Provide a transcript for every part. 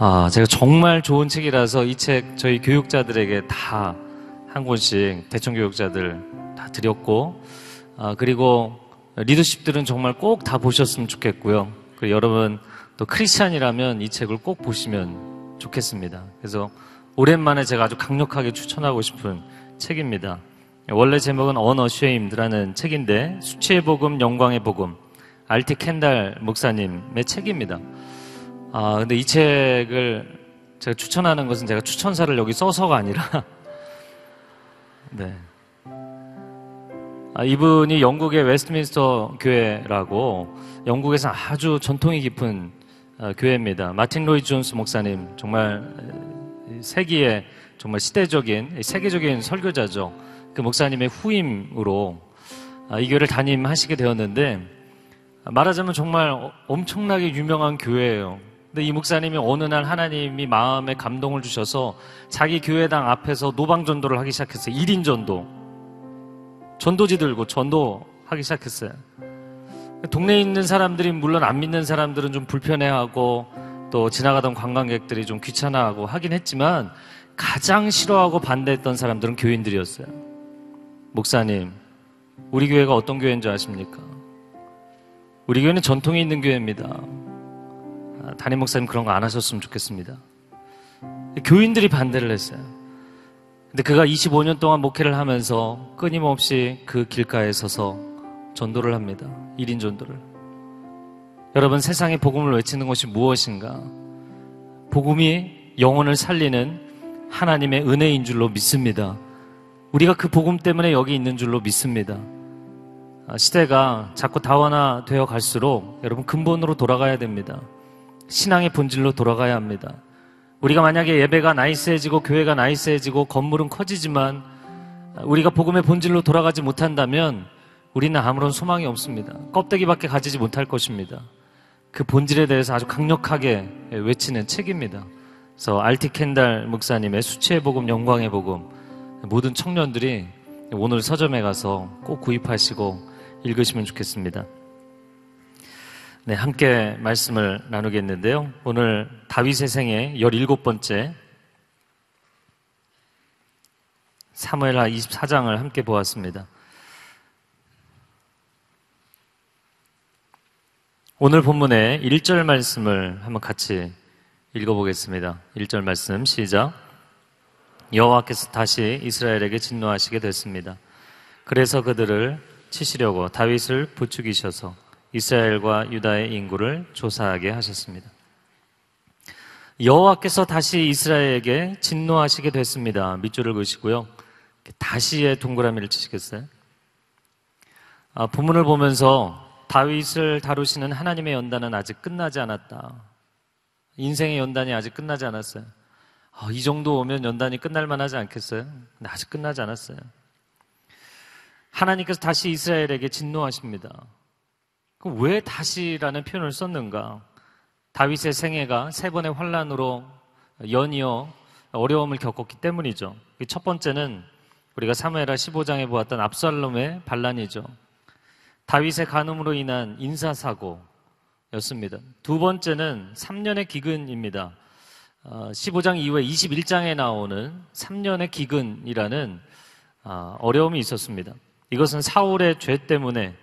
아, 제가 정말 좋은 책이라서 이 책 저희 교육자들에게 다 한 권씩 대청 교육자들 다 드렸고, 아, 그리고 리더십들은 정말 꼭 다 보셨으면 좋겠고요. 그리고 여러분 또 크리스찬이라면 이 책을 꼭 보시면 좋겠습니다. 그래서 오랜만에 제가 아주 강력하게 추천하고 싶은 책입니다. 원래 제목은 언어 쉐임드라는 책인데 수치의 복음, 영광의 복음 알티 캔달 목사님의 책입니다. 아 근데 이 책을 제가 추천하는 것은 제가 추천사를 여기 써서가 아니라 네. 아, 이분이 영국의 웨스트민스터 교회라고 영국에서 아주 전통이 깊은 어, 교회입니다. 마틴 로이 존스 목사님 정말 세기에 정말 시대적인 세계적인 설교자죠. 그 목사님의 후임으로 아, 이 교회를 담임하시게 되었는데 아, 말하자면 정말 어, 엄청나게 유명한 교회예요. 근데 이 목사님이 어느 날 하나님이 마음에 감동을 주셔서 자기 교회당 앞에서 노방 전도를 하기 시작했어요. 1인 전도. 전도지 들고 전도하기 시작했어요. 동네에 있는 사람들이 물론 안 믿는 사람들은 좀 불편해하고 또 지나가던 관광객들이 좀 귀찮아하고 하긴 했지만 가장 싫어하고 반대했던 사람들은 교인들이었어요. 목사님, 우리 교회가 어떤 교회인 지 아십니까? 우리 교회는 전통이 있는 교회입니다. 아, 담임 목사님 그런 거 안 하셨으면 좋겠습니다. 교인들이 반대를 했어요. 근데 그가 25년 동안 목회를 하면서 끊임없이 그 길가에 서서 전도를 합니다. 1인 전도를. 여러분 세상에 복음을 외치는 것이 무엇인가? 복음이 영혼을 살리는 하나님의 은혜인 줄로 믿습니다. 우리가 그 복음 때문에 여기 있는 줄로 믿습니다. 아, 시대가 자꾸 다원화되어 갈수록 여러분 근본으로 돌아가야 됩니다. 신앙의 본질로 돌아가야 합니다. 우리가 만약에 예배가 나이스해지고 교회가 나이스해지고 건물은 커지지만 우리가 복음의 본질로 돌아가지 못한다면 우리는 아무런 소망이 없습니다. 껍데기밖에 가지지 못할 것입니다. 그 본질에 대해서 아주 강력하게 외치는 책입니다. 그래서 알티 켄달 목사님의 수치의 복음, 영광의 복음 모든 청년들이 오늘 서점에 가서 꼭 구입하시고 읽으시면 좋겠습니다. 네, 함께 말씀을 나누겠는데요. 오늘 다윗의 생애 17번째 사무엘하 24장을 함께 보았습니다. 오늘 본문의 1절 말씀을 한번 같이 읽어보겠습니다. 1절 말씀 시작. 여호와께서 다시 이스라엘에게 진노하시게 됐습니다. 그래서 그들을 치시려고 다윗을 부추기셔서 이스라엘과 유다의 인구를 조사하게 하셨습니다. 여호와께서 다시 이스라엘에게 진노하시게 됐습니다. 밑줄을 그으시고요. 다시의 동그라미를 치시겠어요? 아, 본문을 보면서 다윗을 다루시는 하나님의 연단은 아직 끝나지 않았다. 인생의 연단이 아직 끝나지 않았어요. 어, 이 정도 오면 연단이 끝날 만하지 않겠어요? 근데 아직 끝나지 않았어요. 하나님께서 다시 이스라엘에게 진노하십니다. 그럼 왜 다시라는 표현을 썼는가? 다윗의 생애가 세 번의 환란으로 연이어 어려움을 겪었기 때문이죠. 그 첫 번째는 우리가 사무엘하 15장에 보았던 압살롬의 반란이죠. 다윗의 간음으로 인한 인사사고였습니다. 두 번째는 3년의 기근입니다. 15장 어, 이후에 21장에 나오는 3년의 기근이라는 아, 어려움이 있었습니다. 이것은 사울의 죄 때문에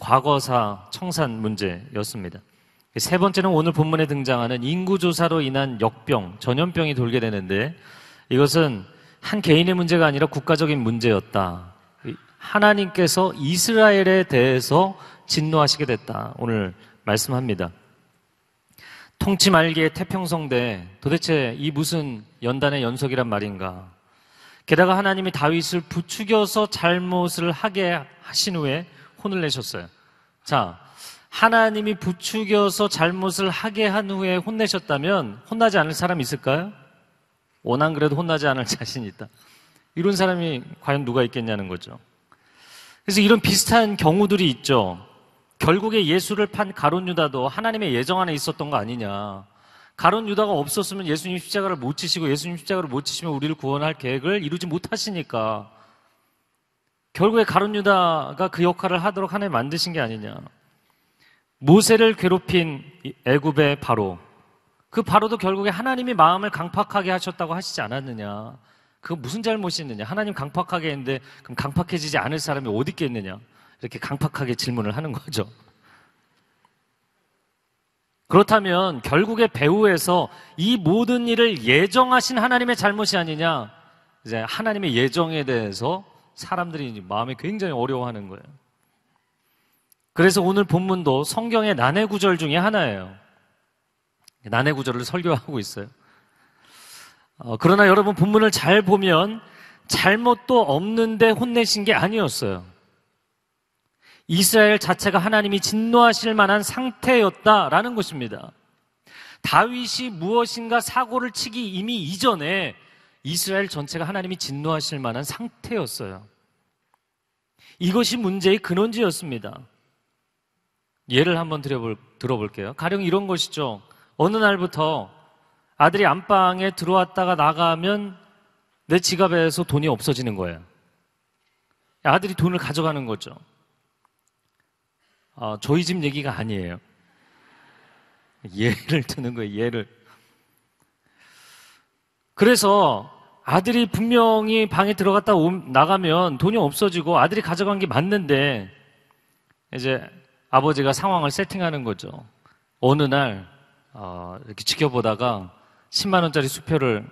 과거사 청산 문제였습니다. 세 번째는 오늘 본문에 등장하는 인구조사로 인한 역병, 전염병이 돌게 되는데 이것은 한 개인의 문제가 아니라 국가적인 문제였다. 하나님께서 이스라엘에 대해서 진노하시게 됐다. 오늘 말씀합니다. 통치 말기의 태평성대 도대체 이 무슨 연단의 연속이란 말인가? 게다가 하나님이 다윗을 부추겨서 잘못을 하게 하신 후에 혼을 내셨어요. 자, 하나님이 부추겨서 잘못을 하게 한 후에 혼내셨다면 혼나지 않을 사람 있을까요? 원한 그래도 혼나지 않을 자신 있다. 이런 사람이 과연 누가 있겠냐는 거죠. 그래서 이런 비슷한 경우들이 있죠. 결국에 예수를 판 가론 유다도 하나님의 예정 안에 있었던 거 아니냐. 가론 유다가 없었으면 예수님 십자가를 못 치시고 예수님 십자가를 못 치시면 우리를 구원할 계획을 이루지 못하시니까 결국에 가론 유다가 그 역할을 하도록 하나님 만드신 게 아니냐. 모세를 괴롭힌 애굽의 바로 그 바로도 결국에 하나님이 마음을 강팍하게 하셨다고 하시지 않았느냐. 그 무슨 잘못이 있느냐? 하나님 강팍하게 했는데 그럼 강팍해지지 않을 사람이 어디 있겠느냐? 이렇게 강팍하게 질문을 하는 거죠. 그렇다면 결국에 배후에서이 모든 일을 예정하신 하나님의 잘못이 아니냐? 이제 하나님의 예정에 대해서 사람들이 마음이 굉장히 어려워하는 거예요. 그래서 오늘 본문도 성경의 난해 구절 중에 하나예요. 난해 구절을 설교하고 있어요. 어, 그러나 여러분 본문을 잘 보면 잘못도 없는데 혼내신 게 아니었어요. 이스라엘 자체가 하나님이 진노하실 만한 상태였다라는 것입니다. 다윗이 무엇인가 사고를 치기 이미 이전에 이스라엘 전체가 하나님이 진노하실 만한 상태였어요. 이것이 문제의 근원지였습니다. 예를 한번 들어볼, 들어볼게요. 가령 이런 것이죠. 어느 날부터 아들이 안방에 들어왔다가 나가면 내 지갑에서 돈이 없어지는 거예요. 아들이 돈을 가져가는 거죠. 어, 저희 집 얘기가 아니에요. 예를 드는 거예요, 예를. 그래서 아들이 분명히 방에 들어갔다 나가면 돈이 없어지고 아들이 가져간 게 맞는데 이제 아버지가 상황을 세팅하는 거죠. 어느 날 어, 이렇게 지켜보다가 10만 원짜리 수표를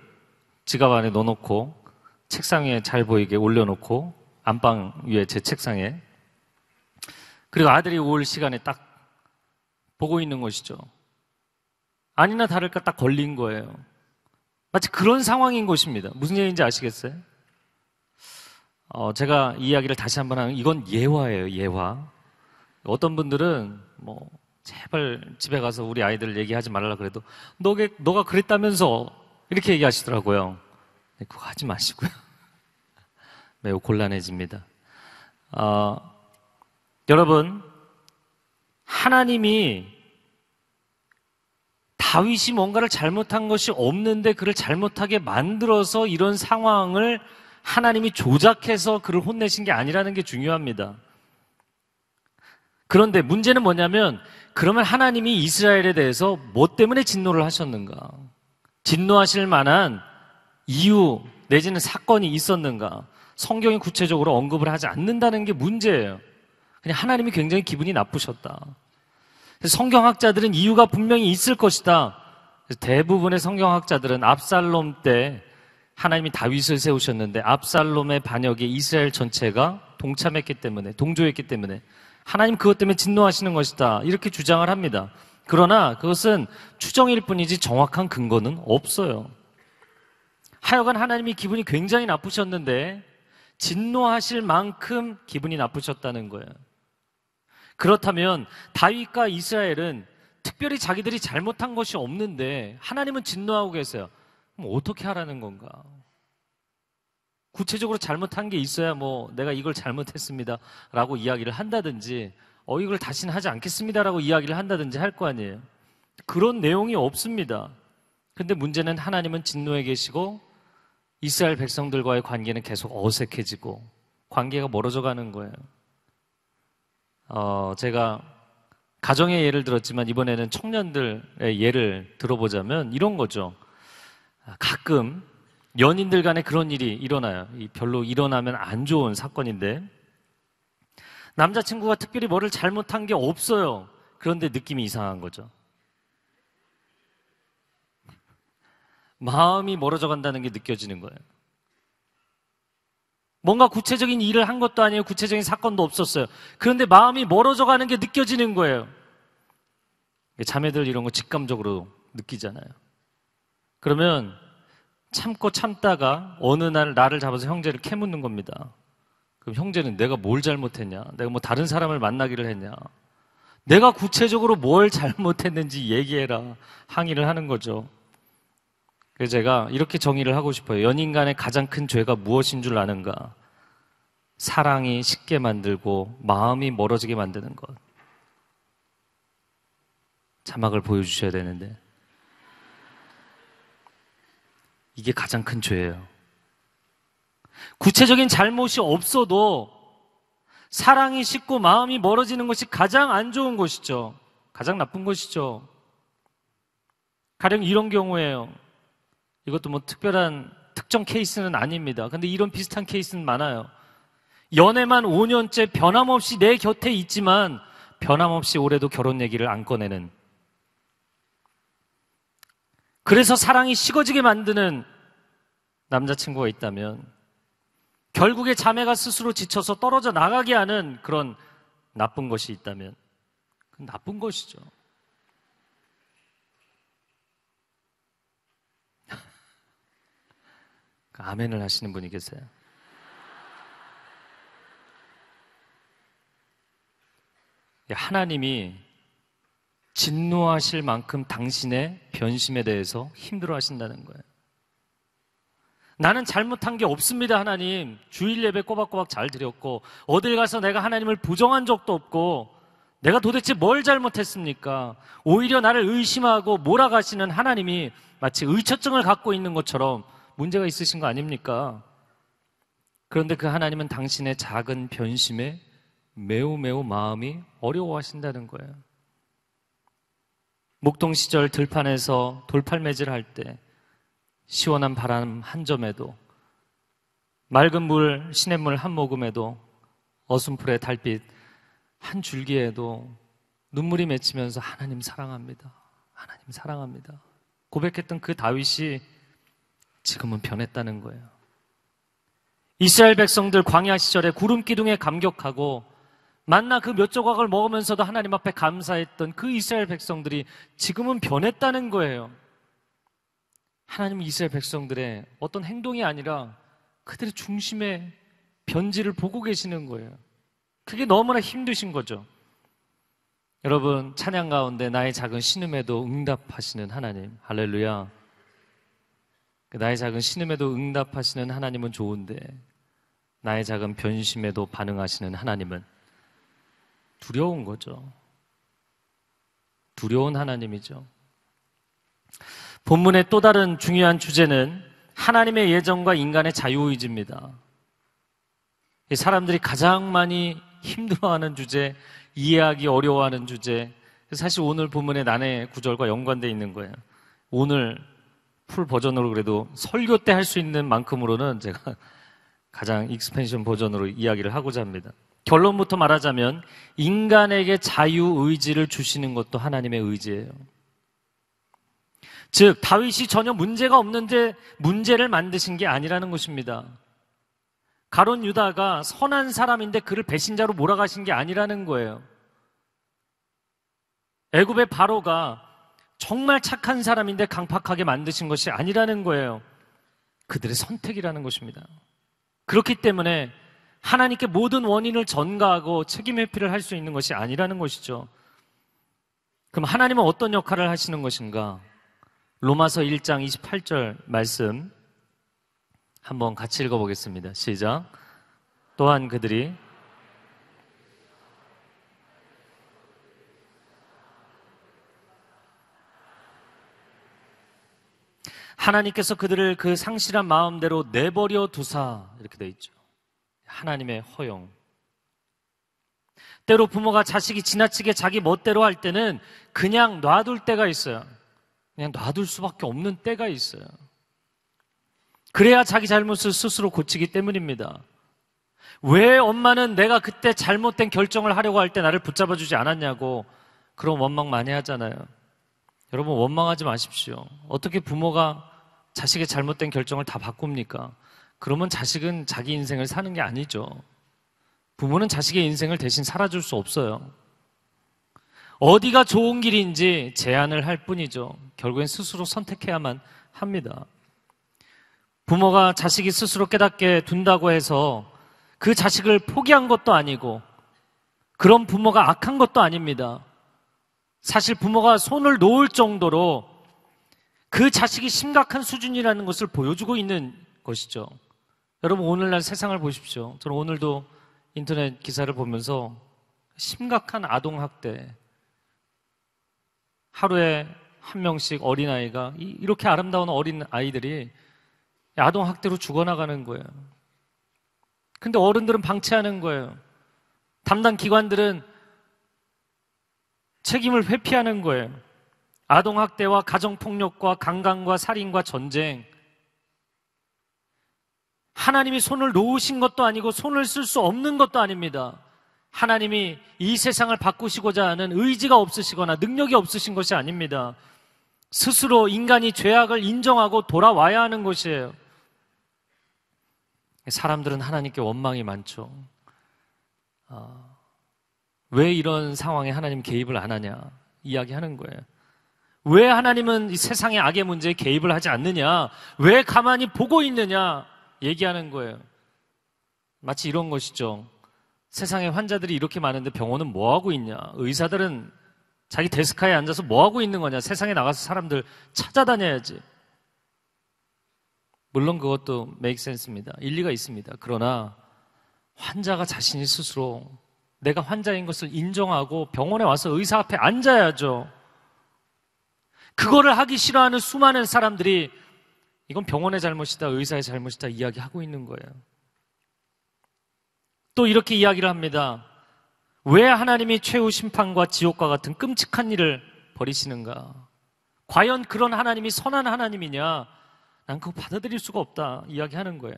지갑 안에 넣어놓고 책상 에잘 보이게 올려놓고 안방 위에 제 책상에 그리고 아들이 올 시간에 딱 보고 있는 것이죠. 아니나 다를까 딱 걸린 거예요. 마치 그런 상황인 것입니다. 무슨 얘기인지 아시겠어요? 어, 제가 이야기를 다시 한번 하면 이건 예화예요, 예화. 어떤 분들은 뭐 제발 집에 가서 우리 아이들 얘기하지 말라 그래도 너게, 너가 그랬다면서 이렇게 얘기하시더라고요. 그거 하지 마시고요. 매우 곤란해집니다. 어, 여러분 하나님이 다윗이 뭔가를 잘못한 것이 없는데 그를 잘못하게 만들어서 이런 상황을 하나님이 조작해서 그를 혼내신 게 아니라는 게 중요합니다. 그런데 문제는 뭐냐면 그러면 하나님이 이스라엘에 대해서 뭐 때문에 진노를 하셨는가? 진노하실 만한 이유 내지는 사건이 있었는가? 성경이 구체적으로 언급을 하지 않는다는 게 문제예요. 그냥 하나님이 굉장히 기분이 나쁘셨다. 성경학자들은 이유가 분명히 있을 것이다. 대부분의 성경학자들은 압살롬 때 하나님이 다윗을 세우셨는데 압살롬의 반역에 이스라엘 전체가 동참했기 때문에 동조했기 때문에 하나님 그것 때문에 진노하시는 것이다. 이렇게 주장을 합니다. 그러나 그것은 추정일 뿐이지 정확한 근거는 없어요. 하여간 하나님이 기분이 굉장히 나쁘셨는데 진노하실 만큼 기분이 나쁘셨다는 거예요. 그렇다면 다윗과 이스라엘은 특별히 자기들이 잘못한 것이 없는데 하나님은 진노하고 계세요. 그럼 어떻게 하라는 건가? 구체적으로 잘못한 게 있어야 뭐 내가 이걸 잘못했습니다 라고 이야기를 한다든지 어 이걸 다시는 하지 않겠습니다 라고 이야기를 한다든지 할 거 아니에요 그런 내용이 없습니다 근데 문제는 하나님은 진노에 계시고 이스라엘 백성들과의 관계는 계속 어색해지고 관계가 멀어져 가는 거예요 어 제가 가정의 예를 들었지만 이번에는 청년들의 예를 들어보자면 이런 거죠 가끔 연인들 간에 그런 일이 일어나요. 별로 일어나면 안 좋은 사건인데 남자친구가 특별히 뭐를 잘못한 게 없어요. 그런데 느낌이 이상한 거죠. 마음이 멀어져 간다는 게 느껴지는 거예요. 뭔가 구체적인 일을 한 것도 아니에요. 구체적인 사건도 없었어요. 그런데 마음이 멀어져 가는 게 느껴지는 거예요. 자매들 이런 거 직감적으로 느끼잖아요. 그러면 참고 참다가 어느 날 나를 잡아서 형제를 캐묻는 겁니다. 그럼 형제는 내가 뭘 잘못했냐? 내가 뭐 다른 사람을 만나기를 했냐? 내가 구체적으로 뭘 잘못했는지 얘기해라 항의를 하는 거죠. 그래서 제가 이렇게 정의를 하고 싶어요. 연인 간의 가장 큰 죄가 무엇인 줄 아는가? 사랑이 쉽게 만들고 마음이 멀어지게 만드는 것. 자막을 보여주셔야 되는데. 이게 가장 큰 죄예요. 구체적인 잘못이 없어도 사랑이 식고 마음이 멀어지는 것이 가장 안 좋은 것이죠. 가장 나쁜 것이죠. 가령 이런 경우에요. 이것도 뭐 특별한 특정 케이스는 아닙니다. 근데 이런 비슷한 케이스는 많아요. 연애만 5년째 변함없이 내 곁에 있지만 변함없이 올해도 결혼 얘기를 안 꺼내는 그래서 사랑이 식어지게 만드는 남자친구가 있다면 결국에 자매가 스스로 지쳐서 떨어져 나가게 하는 그런 나쁜 것이 있다면 그 나쁜 것이죠. 그 아멘을 하시는 분이 계세요. 하나님이 진노하실 만큼 당신의 변심에 대해서 힘들어 하신다는 거예요. 나는 잘못한 게 없습니다, 하나님. 주일 예배 꼬박꼬박 잘 드렸고, 어딜 가서 내가 하나님을 부정한 적도 없고, 내가 도대체 뭘 잘못했습니까? 오히려 나를 의심하고 몰아가시는 하나님이 마치 의처증을 갖고 있는 것처럼 문제가 있으신 거 아닙니까? 그런데 그 하나님은 당신의 작은 변심에 매우 매우 마음이 어려워하신다는 거예요. 목동 시절 들판에서 돌팔매질 할 때 시원한 바람 한 점에도 맑은 물, 시냇물 한 모금에도 어슴풀의 달빛 한 줄기에도 눈물이 맺히면서 하나님 사랑합니다. 하나님 사랑합니다. 고백했던 그 다윗이 지금은 변했다는 거예요. 이스라엘 백성들 광야 시절에 구름 기둥에 감격하고 만나 그 몇 조각을 먹으면서도 하나님 앞에 감사했던 그 이스라엘 백성들이 지금은 변했다는 거예요. 하나님은 이스라엘 백성들의 어떤 행동이 아니라 그들의 중심의 변지를 보고 계시는 거예요. 그게 너무나 힘드신 거죠. 여러분, 찬양 가운데 나의 작은 신음에도 응답하시는 하나님. 할렐루야. 그 나의 작은 신음에도 응답하시는 하나님은 좋은데, 나의 작은 변심에도 반응하시는 하나님은 두려운 거죠. 두려운 하나님이죠. 본문의 또 다른 중요한 주제는 하나님의 예정과 인간의 자유의지입니다. 사람들이 가장 많이 힘들어하는 주제, 이해하기 어려워하는 주제, 사실 오늘 본문의 난해 구절과 연관되어 있는 거예요. 오늘 풀 버전으로 그래도 설교 때 할 수 있는 만큼으로는 제가 가장 익스펜션 버전으로 이야기를 하고자 합니다. 결론부터 말하자면 인간에게 자유 의지를 주시는 것도 하나님의 의지예요. 즉 다윗이 전혀 문제가 없는데 문제를 만드신 게 아니라는 것입니다. 가론 유다가 선한 사람인데 그를 배신자로 몰아가신 게 아니라는 거예요. 애굽의 바로가 정말 착한 사람인데 강팍하게 만드신 것이 아니라는 거예요. 그들의 선택이라는 것입니다. 그렇기 때문에 하나님께 모든 원인을 전가하고 책임 회피를 할 수 있는 것이 아니라는 것이죠. 그럼 하나님은 어떤 역할을 하시는 것인가? 로마서 1장 28절 말씀 한번 같이 읽어보겠습니다. 시작. 또한 그들이 하나님께서 그들을 그 상실한 마음대로 내버려 두사 이렇게 돼 있죠. 하나님의 허용. 때로 부모가 자식이 지나치게 자기 멋대로 할 때는 그냥 놔둘 때가 있어요. 그냥 놔둘 수밖에 없는 때가 있어요. 그래야 자기 잘못을 스스로 고치기 때문입니다. 왜 엄마는 내가 그때 잘못된 결정을 하려고 할 때 나를 붙잡아 주지 않았냐고 그런 원망 많이 하잖아요. 여러분 원망하지 마십시오. 어떻게 부모가 자식의 잘못된 결정을 다 바꿉니까? 그러면 자식은 자기 인생을 사는 게 아니죠. 부모는 자식의 인생을 대신 살아줄 수 없어요. 어디가 좋은 길인지 제안을 할 뿐이죠. 결국엔 스스로 선택해야만 합니다. 부모가 자식이 스스로 깨닫게 둔다고 해서 그 자식을 포기한 것도 아니고 그런 부모가 악한 것도 아닙니다. 사실 부모가 손을 놓을 정도로 그 자식이 심각한 수준이라는 것을 보여주고 있는 것이죠. 여러분 오늘날 세상을 보십시오. 저는 오늘도 인터넷 기사를 보면서 심각한 아동 학대 하루에 한 명씩 어린 아이가 이렇게 아름다운 어린 아이들이 아동 학대로 죽어나가는 거예요. 근데 어른들은 방치하는 거예요. 담당 기관들은 책임을 회피하는 거예요. 아동학대와 가정폭력과 강간과 살인과 전쟁, 하나님이 손을 놓으신 것도 아니고 손을 쓸 수 없는 것도 아닙니다. 하나님이 이 세상을 바꾸시고자 하는 의지가 없으시거나 능력이 없으신 것이 아닙니다. 스스로 인간이 죄악을 인정하고 돌아와야 하는 것이에요. 사람들은 하나님께 원망이 많죠. 어, 왜 이런 상황에 하나님 개입을 안 하냐 이야기하는 거예요. 왜 하나님은 세상의 악의 문제에 개입을 하지 않느냐? 왜 가만히 보고 있느냐? 얘기하는 거예요. 마치 이런 것이죠. 세상에 환자들이 이렇게 많은데 병원은 뭐 하고 있냐? 의사들은 자기 데스크에 앉아서 뭐 하고 있는 거냐? 세상에 나가서 사람들 찾아다녀야지. 물론 그것도 메이크 센스입니다. 일리가 있습니다. 그러나 환자가 자신이 스스로 내가 환자인 것을 인정하고 병원에 와서 의사 앞에 앉아야죠. 그거를 하기 싫어하는 수많은 사람들이 이건 병원의 잘못이다, 의사의 잘못이다 이야기하고 있는 거예요. 또 이렇게 이야기를 합니다. 왜 하나님이 최후 심판과 지옥과 같은 끔찍한 일을 벌이시는가? 과연 그런 하나님이 선한 하나님이냐? 난 그거 받아들일 수가 없다 이야기하는 거예요.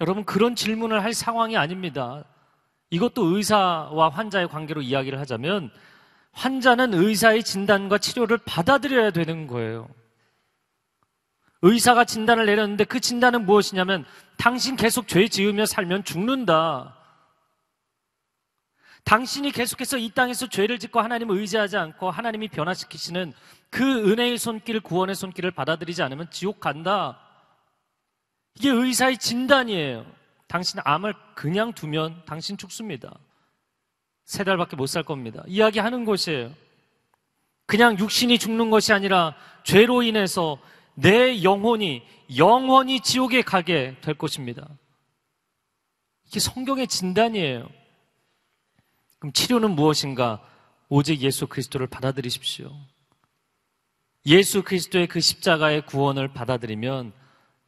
여러분 그런 질문을 할 상황이 아닙니다. 이것도 의사와 환자의 관계로 이야기를 하자면 환자는 의사의 진단과 치료를 받아들여야 되는 거예요. 의사가 진단을 내렸는데 그 진단은 무엇이냐면 당신 계속 죄 지으며 살면 죽는다. 당신이 계속해서 이 땅에서 죄를 짓고 하나님을 의지하지 않고 하나님이 변화시키시는 그 은혜의 손길, 구원의 손길을 받아들이지 않으면 지옥 간다. 이게 의사의 진단이에요. 당신 암을 그냥 두면 당신 죽습니다. 세 달밖에 못 살 겁니다. 이야기하는 것이에요. 그냥 육신이 죽는 것이 아니라 죄로 인해서 내 영혼이 영원히 지옥에 가게 될 것입니다. 이게 성경의 진단이에요. 그럼 치료는 무엇인가? 오직 예수 그리스도를 받아들이십시오. 예수 그리스도의 그 십자가의 구원을 받아들이면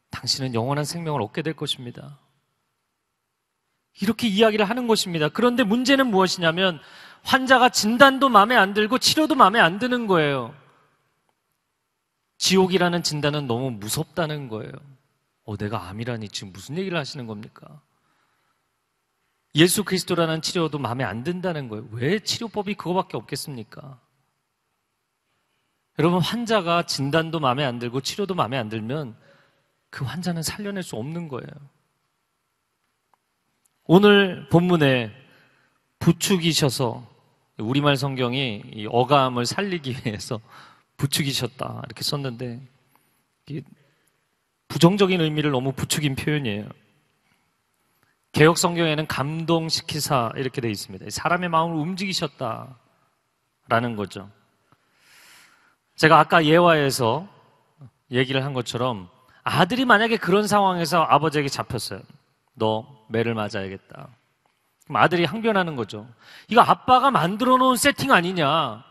당신은 영원한 생명을 얻게 될 것입니다. 이렇게 이야기를 하는 것입니다. 그런데 문제는 무엇이냐면 환자가 진단도 마음에 안 들고 치료도 마음에 안 드는 거예요. 지옥이라는 진단은 너무 무섭다는 거예요. 어, 내가 암이라니 지금 무슨 얘기를 하시는 겁니까? 예수 그리스도라는 치료도 마음에 안 든다는 거예요. 왜 치료법이 그거밖에 없겠습니까? 여러분, 환자가 진단도 마음에 안 들고 치료도 마음에 안 들면 그 환자는 살려낼 수 없는 거예요. 오늘 본문에 부축이셔서 우리말 성경이 어감을 살리기 위해서 부추기셨다 이렇게 썼는데 부정적인 의미를 너무 부추긴 표현이에요. 개혁 성경에는 감동시키사 이렇게 되어 있습니다. 사람의 마음을 움직이셨다라는 거죠. 제가 아까 예화에서 얘기를 한 것처럼 아들이 만약에 그런 상황에서 아버지에게 잡혔어요. 너 매를 맞아야겠다. 그럼 아들이 항변하는 거죠. 이거 아빠가 만들어 놓은 세팅 아니냐.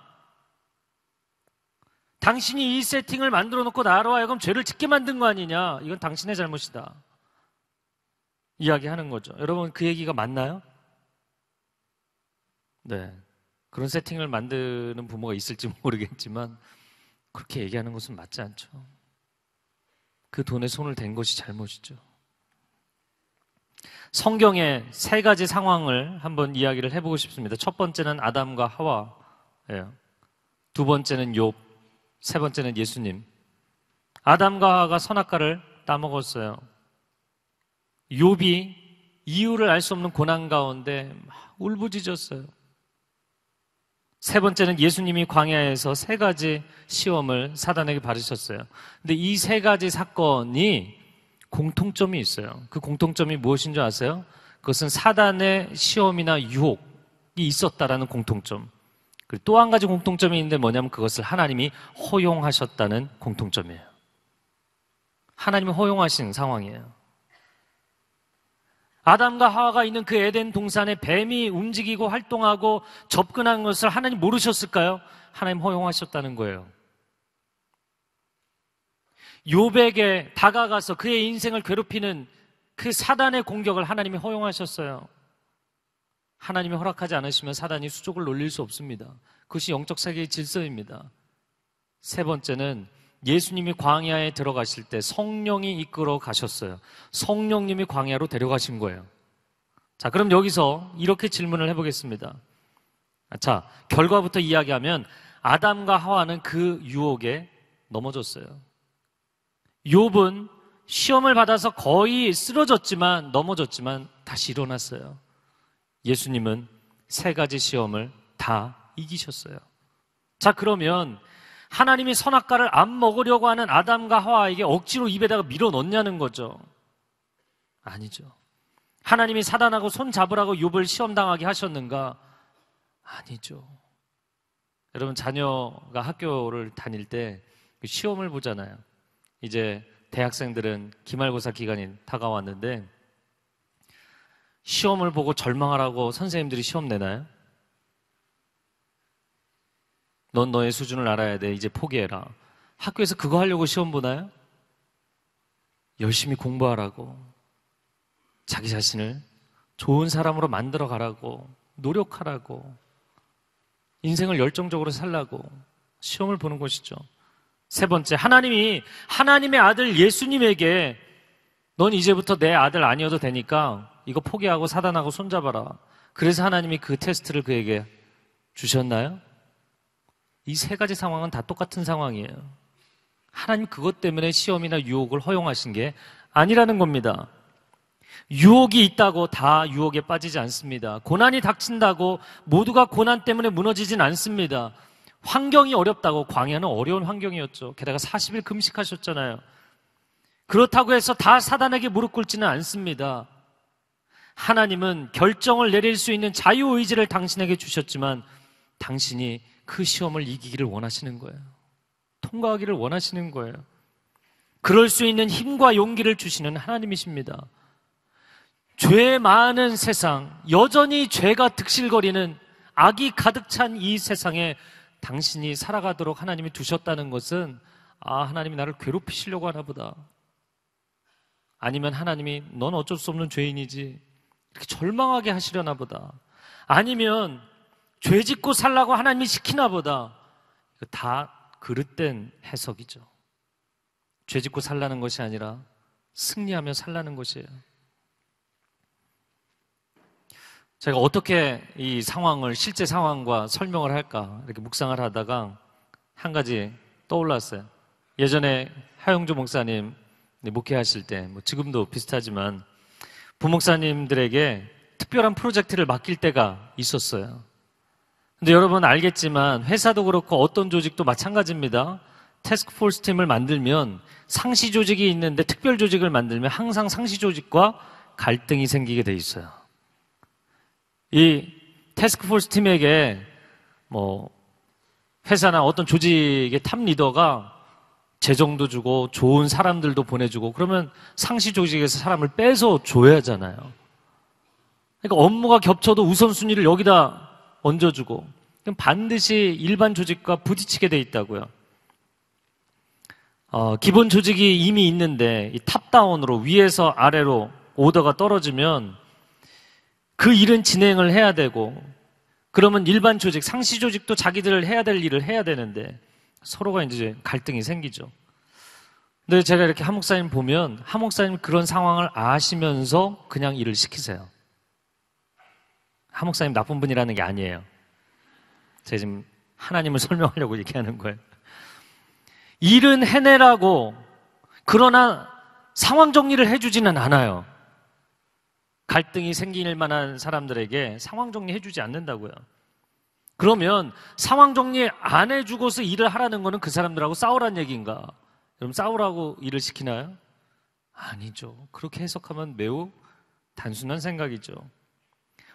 당신이 이 세팅을 만들어 놓고 나로 하여금 죄를 짓게 만든 거 아니냐. 이건 당신의 잘못이다. 이야기하는 거죠. 여러분 그 얘기가 맞나요? 네. 그런 세팅을 만드는 부모가 있을지 모르겠지만 그렇게 얘기하는 것은 맞지 않죠. 그 돈에 손을 댄 것이 잘못이죠. 성경의 세 가지 상황을 한번 이야기를 해보고 싶습니다. 첫 번째는 아담과 하와예요. 두 번째는 욥. 세 번째는 예수님. 아담과 하와가 선악과를 따먹었어요. 욥이 이유를 알 수 없는 고난 가운데 울부짖었어요. 세 번째는 예수님이 광야에서 세 가지 시험을 사단에게 받으셨어요. 근데 이 세 가지 사건이 공통점이 있어요. 그 공통점이 무엇인 줄 아세요? 그것은 사단의 시험이나 유혹이 있었다라는 공통점. 그리고 또한 가지 공통점이 있는데 뭐냐면 그것을 하나님이 허용하셨다는 공통점이에요. 하나님이 허용하신 상황이에요. 아담과 하와가 있는 그 에덴 동산에 뱀이 움직이고 활동하고 접근한 것을 하나님 모르셨을까요? 하나님 허용하셨다는 거예요. 요백에 다가가서 그의 인생을 괴롭히는 그 사단의 공격을 하나님이 허용하셨어요. 하나님이 허락하지 않으시면 사단이 수족을 놀릴 수 없습니다. 그것이 영적 세계의 질서입니다. 세 번째는 예수님이 광야에 들어가실 때 성령이 이끌어 가셨어요. 성령님이 광야로 데려가신 거예요. 자, 그럼 여기서 이렇게 질문을 해보겠습니다. 자, 결과부터 이야기하면 아담과 하와는 그 유혹에 넘어졌어요. 욥은 시험을 받아서 거의 쓰러졌지만 넘어졌지만 다시 일어났어요. 예수님은 세 가지 시험을 다 이기셨어요. 자, 그러면 하나님이 선악과를 안 먹으려고 하는 아담과 하와에게 억지로 입에다가 밀어 넣냐는 거죠. 아니죠. 하나님이 사단하고 손 잡으라고 욥을 시험당하게 하셨는가? 아니죠. 여러분 자녀가 학교를 다닐 때 그 시험을 보잖아요. 이제 대학생들은 기말고사 기간이 다가왔는데 시험을 보고 절망하라고 선생님들이 시험 내나요? 넌 너의 수준을 알아야 돼. 이제 포기해라. 학교에서 그거 하려고 시험 보나요? 열심히 공부하라고. 자기 자신을 좋은 사람으로 만들어 가라고. 노력하라고. 인생을 열정적으로 살라고. 시험을 보는 것이죠. 세 번째, 하나님이 하나님의 아들 예수님에게 넌 이제부터 내 아들 아니어도 되니까 이거 포기하고 사단하고 손잡아라. 그래서 하나님이 그 테스트를 그에게 주셨나요? 이 세 가지 상황은 다 똑같은 상황이에요. 하나님 그것 때문에 시험이나 유혹을 허용하신 게 아니라는 겁니다. 유혹이 있다고 다 유혹에 빠지지 않습니다. 고난이 닥친다고 모두가 고난 때문에 무너지진 않습니다. 환경이 어렵다고 광야는 어려운 환경이었죠. 게다가 40일 금식하셨잖아요. 그렇다고 해서 다 사단에게 무릎 꿇지는 않습니다. 하나님은 결정을 내릴 수 있는 자유의지를 당신에게 주셨지만 당신이 그 시험을 이기기를 원하시는 거예요. 통과하기를 원하시는 거예요. 그럴 수 있는 힘과 용기를 주시는 하나님이십니다. 죄 많은 세상, 여전히 죄가 득실거리는 악이 가득 찬 이 세상에 당신이 살아가도록 하나님이 두셨다는 것은 아, 하나님이 나를 괴롭히시려고 하나 보다. 아니면 하나님이 넌 어쩔 수 없는 죄인이지. 이렇게 절망하게 하시려나 보다. 아니면 죄 짓고 살라고 하나님이 시키나 보다. 다 그릇된 해석이죠. 죄 짓고 살라는 것이 아니라 승리하며 살라는 것이에요. 제가 어떻게 이 상황을 실제 상황과 설명을 할까 이렇게 묵상을 하다가 한 가지 떠올랐어요. 예전에 하영조 목사님 목회하실 때, 뭐 지금도 비슷하지만 부목사님들에게 특별한 프로젝트를 맡길 때가 있었어요. 근데 여러분 알겠지만 회사도 그렇고 어떤 조직도 마찬가지입니다. 테스크포스 팀을 만들면 상시 조직이 있는데 특별 조직을 만들면 항상 상시 조직과 갈등이 생기게 돼 있어요. 이 테스크포스 팀에게 뭐 회사나 어떤 조직의 탑 리더가 재정도 주고 좋은 사람들도 보내주고 그러면 상시 조직에서 사람을 빼서 줘야 하잖아요. 그러니까 업무가 겹쳐도 우선순위를 여기다 얹어주고 그럼 반드시 일반 조직과 부딪히게 돼 있다고요. 어, 기본 조직이 이미 있는데 이 탑다운으로 위에서 아래로 오더가 떨어지면 그 일은 진행을 해야 되고 그러면 일반 조직, 상시 조직도 자기들 을 해야 될 일을 해야 되는데 서로가 이제 갈등이 생기죠. 근데 제가 이렇게 한목사님 보면 한목사님 그런 상황을 아시면서 그냥 일을 시키세요. 한목사님 나쁜 분이라는 게 아니에요. 제가 지금 하나님을 설명하려고 얘기하는 거예요. 일은 해내라고 그러나 상황 정리를 해주지는 않아요. 갈등이 생길 만한 사람들에게 상황 정리해주지 않는다고요. 그러면 상황 정리 안 해주고서 일을 하라는 거는 그 사람들하고 싸우란 얘기인가? 그럼 싸우라고 일을 시키나요? 아니죠. 그렇게 해석하면 매우 단순한 생각이죠.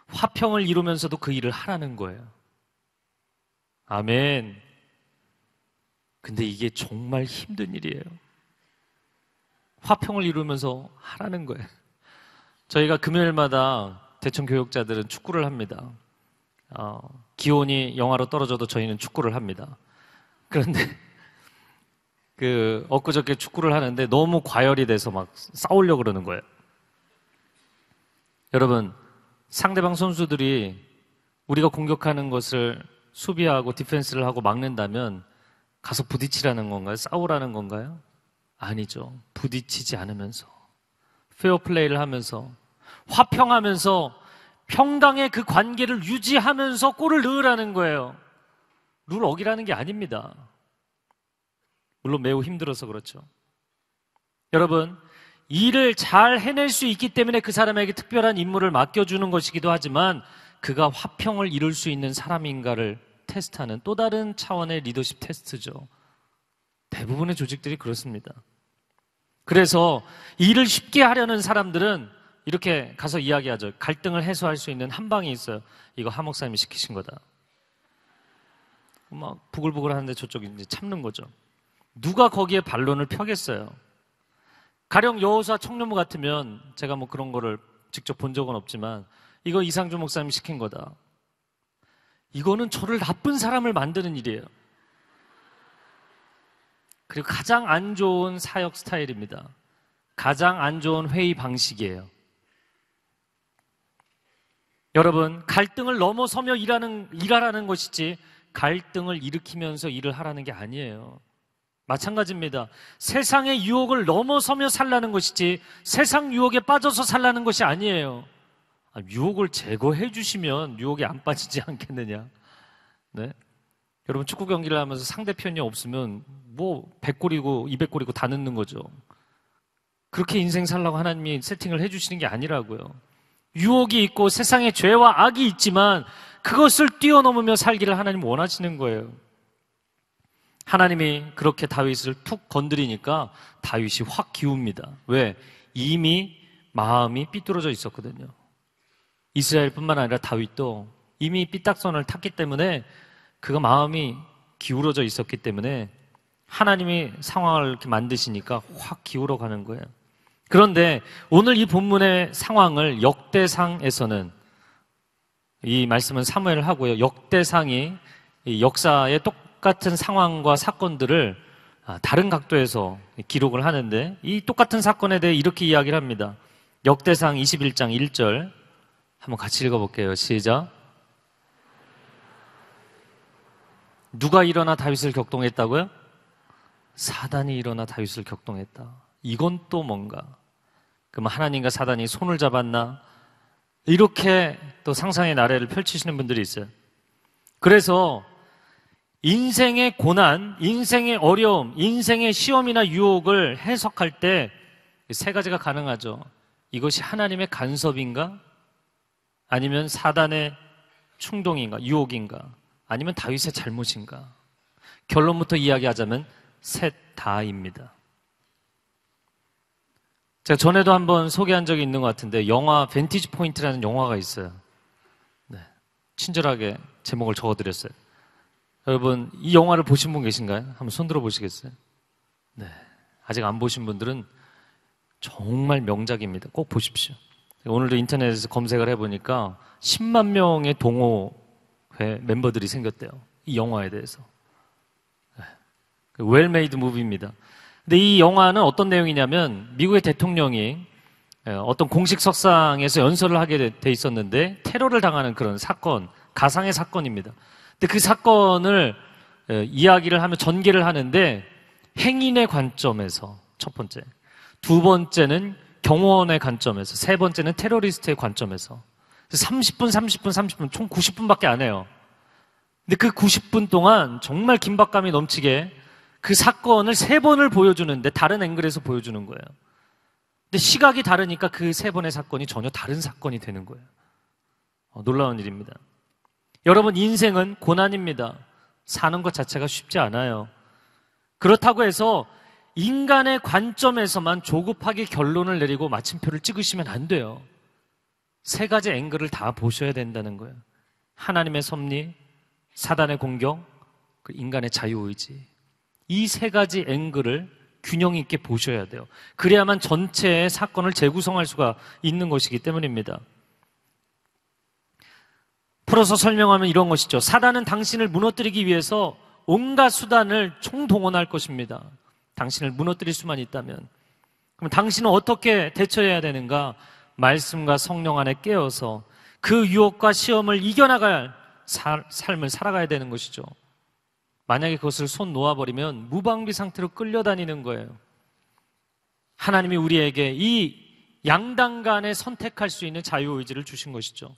화평을 이루면서도 그 일을 하라는 거예요. 아멘. 근데 이게 정말 힘든 일이에요. 화평을 이루면서 하라는 거예요. 저희가 금요일마다 대청 교육자들은 축구를 합니다. 어, 기온이 영하로 떨어져도 저희는 축구를 합니다. 그런데 그 엊그저께 축구를 하는데 너무 과열이 돼서 막 싸우려 고 그러는 거예요. 여러분 상대방 선수들이 우리가 공격하는 것을 수비하고 디펜스를 하고 막는다면 가서 부딪히라는 건가요? 싸우라는 건가요? 아니죠. 부딪히지 않으면서 페어 플레이를 하면서 화평하면서 평강의 그 관계를 유지하면서 골을 넣으라는 거예요. 룰 어기라는 게 아닙니다. 물론 매우 힘들어서 그렇죠. 여러분, 일을 잘 해낼 수 있기 때문에 그 사람에게 특별한 임무를 맡겨주는 것이기도 하지만 그가 화평을 이룰 수 있는 사람인가를 테스트하는 또 다른 차원의 리더십 테스트죠. 대부분의 조직들이 그렇습니다. 그래서 일을 쉽게 하려는 사람들은 이렇게 가서 이야기하죠. 갈등을 해소할 수 있는 한 방이 있어요. 이거 하 목사님이 시키신 거다. 막 부글부글 하는데 저쪽이 이제 참는 거죠. 누가 거기에 반론을 펴겠어요? 가령 여호사 청년부 같으면 제가 뭐 그런 거를 직접 본 적은 없지만 이거 이상주 목사님이 시킨 거다. 이거는 저를 나쁜 사람을 만드는 일이에요. 그리고 가장 안 좋은 사역 스타일입니다. 가장 안 좋은 회의 방식이에요. 여러분, 갈등을 넘어서며 일하는, 일하라는 것이지 갈등을 일으키면서 일을 하라는 게 아니에요. 마찬가지입니다. 세상의 유혹을 넘어서며 살라는 것이지 세상 유혹에 빠져서 살라는 것이 아니에요. 아, 유혹을 제거해 주시면 유혹에 안 빠지지 않겠느냐. 네? 여러분 축구 경기를 하면서 상대편이 없으면 뭐 100골이고 200골이고 다 넣는 거죠. 그렇게 인생 살라고 하나님이 세팅을 해 주시는 게 아니라고요. 유혹이 있고 세상에 죄와 악이 있지만 그것을 뛰어넘으며 살기를 하나님 원하시는 거예요. 하나님이 그렇게 다윗을 툭 건드리니까 다윗이 확 기웁니다. 왜? 이미 마음이 삐뚤어져 있었거든요. 이스라엘뿐만 아니라 다윗도 이미 삐딱선을 탔기 때문에 그가 마음이 기울어져 있었기 때문에 하나님이 상황을 이렇게 만드시니까 확 기울어 가는 거예요. 그런데 오늘 이 본문의 상황을 역대상에서는 이 말씀은 사무엘을 하고요. 역대상이 역사의 똑같은 상황과 사건들을 아, 다른 각도에서 기록을 하는데 이 똑같은 사건에 대해 이렇게 이야기를 합니다. 역대상 21장 1절 한번 같이 읽어볼게요. 시작. 누가 일어나 다윗을 격동했다고요? 사단이 일어나 다윗을 격동했다. 이건 또 뭔가? 그럼 하나님과 사단이 손을 잡았나? 이렇게 또 상상의 나래를 펼치시는 분들이 있어요. 그래서 인생의 고난, 인생의 어려움, 인생의 시험이나 유혹을 해석할 때 세 가지가 가능하죠. 이것이 하나님의 간섭인가? 아니면 사단의 충동인가? 유혹인가? 아니면 다윗의 잘못인가? 결론부터 이야기하자면 셋 다입니다. 제가 전에도 한번 소개한 적이 있는 것 같은데 영화 벤티지 포인트라는 영화가 있어요. 네, 친절하게 제목을 적어드렸어요. 여러분 이 영화를 보신 분 계신가요? 한번 손들어 보시겠어요? 네, 아직 안 보신 분들은 정말 명작입니다. 꼭 보십시오. 오늘도 인터넷에서 검색을 해보니까 10만 명의 동호회 멤버들이 생겼대요. 이 영화에 대해서. 웰메이드 네, 무비입니다. 그 근데 이 영화는 어떤 내용이냐면 미국의 대통령이 예, 어떤 공식 석상에서 연설을 하게 돼 있었는데 테러를 당하는 그런 사건, 가상의 사건입니다. 근데 그 사건을 예, 이야기를 하면 전개를 하는데 행인의 관점에서 첫 번째, 두 번째는 경호원의 관점에서, 세 번째는 테러리스트의 관점에서 30분, 30분, 30분 총 90분밖에 안 해요. 근데 그 90분 동안 정말 긴박감이 넘치게 그 사건을 세 번을 보여주는데 다른 앵글에서 보여주는 거예요. 근데 시각이 다르니까 그 세 번의 사건이 전혀 다른 사건이 되는 거예요. 어, 놀라운 일입니다. 여러분, 인생은 고난입니다. 사는 것 자체가 쉽지 않아요. 그렇다고 해서 인간의 관점에서만 조급하게 결론을 내리고 마침표를 찍으시면 안 돼요. 세 가지 앵글을 다 보셔야 된다는 거예요. 하나님의 섭리, 사단의 공격, 그 인간의 자유의지. 이세 가지 앵글을 균형 있게 보셔야 돼요. 그래야만 전체의 사건을 재구성할 수가 있는 것이기 때문입니다. 풀어서 설명하면 이런 것이죠. 사단은 당신을 무너뜨리기 위해서 온갖 수단을 총동원할 것입니다. 당신을 무너뜨릴 수만 있다면. 그럼 당신은 어떻게 대처해야 되는가? 말씀과 성령 안에 깨어서 그 유혹과 시험을 이겨나갈 사, 삶을 살아가야 되는 것이죠. 만약에 그것을 손 놓아버리면 무방비 상태로 끌려다니는 거예요. 하나님이 우리에게 이 양당 간에 선택할 수 있는 자유의지를 주신 것이죠.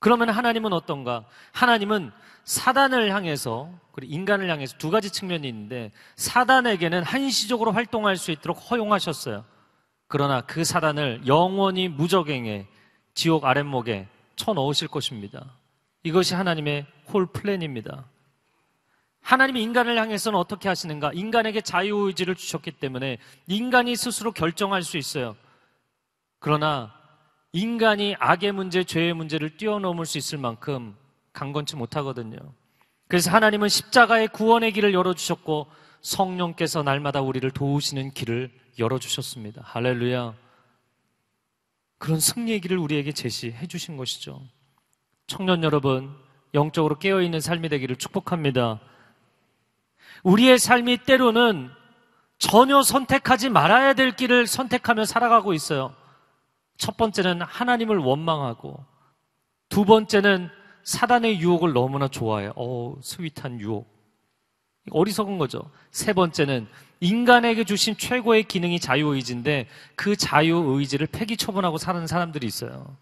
그러면 하나님은 어떤가? 하나님은 사단을 향해서, 그리고 인간을 향해서 두 가지 측면이 있는데, 사단에게는 한시적으로 활동할 수 있도록 허용하셨어요. 그러나 그 사단을 영원히 무적행에, 지옥 아랫목에 쳐넣으실 것입니다. 이것이 하나님의 홀 플랜입니다. 하나님이 인간을 향해서는 어떻게 하시는가? 인간에게 자유의지를 주셨기 때문에 인간이 스스로 결정할 수 있어요. 그러나 인간이 악의 문제, 죄의 문제를 뛰어넘을 수 있을 만큼 강건치 못하거든요. 그래서 하나님은 십자가의 구원의 길을 열어주셨고 성령께서 날마다 우리를 도우시는 길을 열어주셨습니다. 할렐루야. 그런 승리의 길을 우리에게 제시해 주신 것이죠. 청년 여러분, 영적으로 깨어있는 삶이 되기를 축복합니다. 우리의 삶이 때로는 전혀 선택하지 말아야 될 길을 선택하며 살아가고 있어요. 첫 번째는 하나님을 원망하고, 두 번째는 사단의 유혹을 너무나 좋아해요. 어, 스윗한 유혹. 어리석은 거죠. 세 번째는 인간에게 주신 최고의 기능이 자유의지인데 그 자유의지를 폐기 처분하고 사는 사람들이 있어요.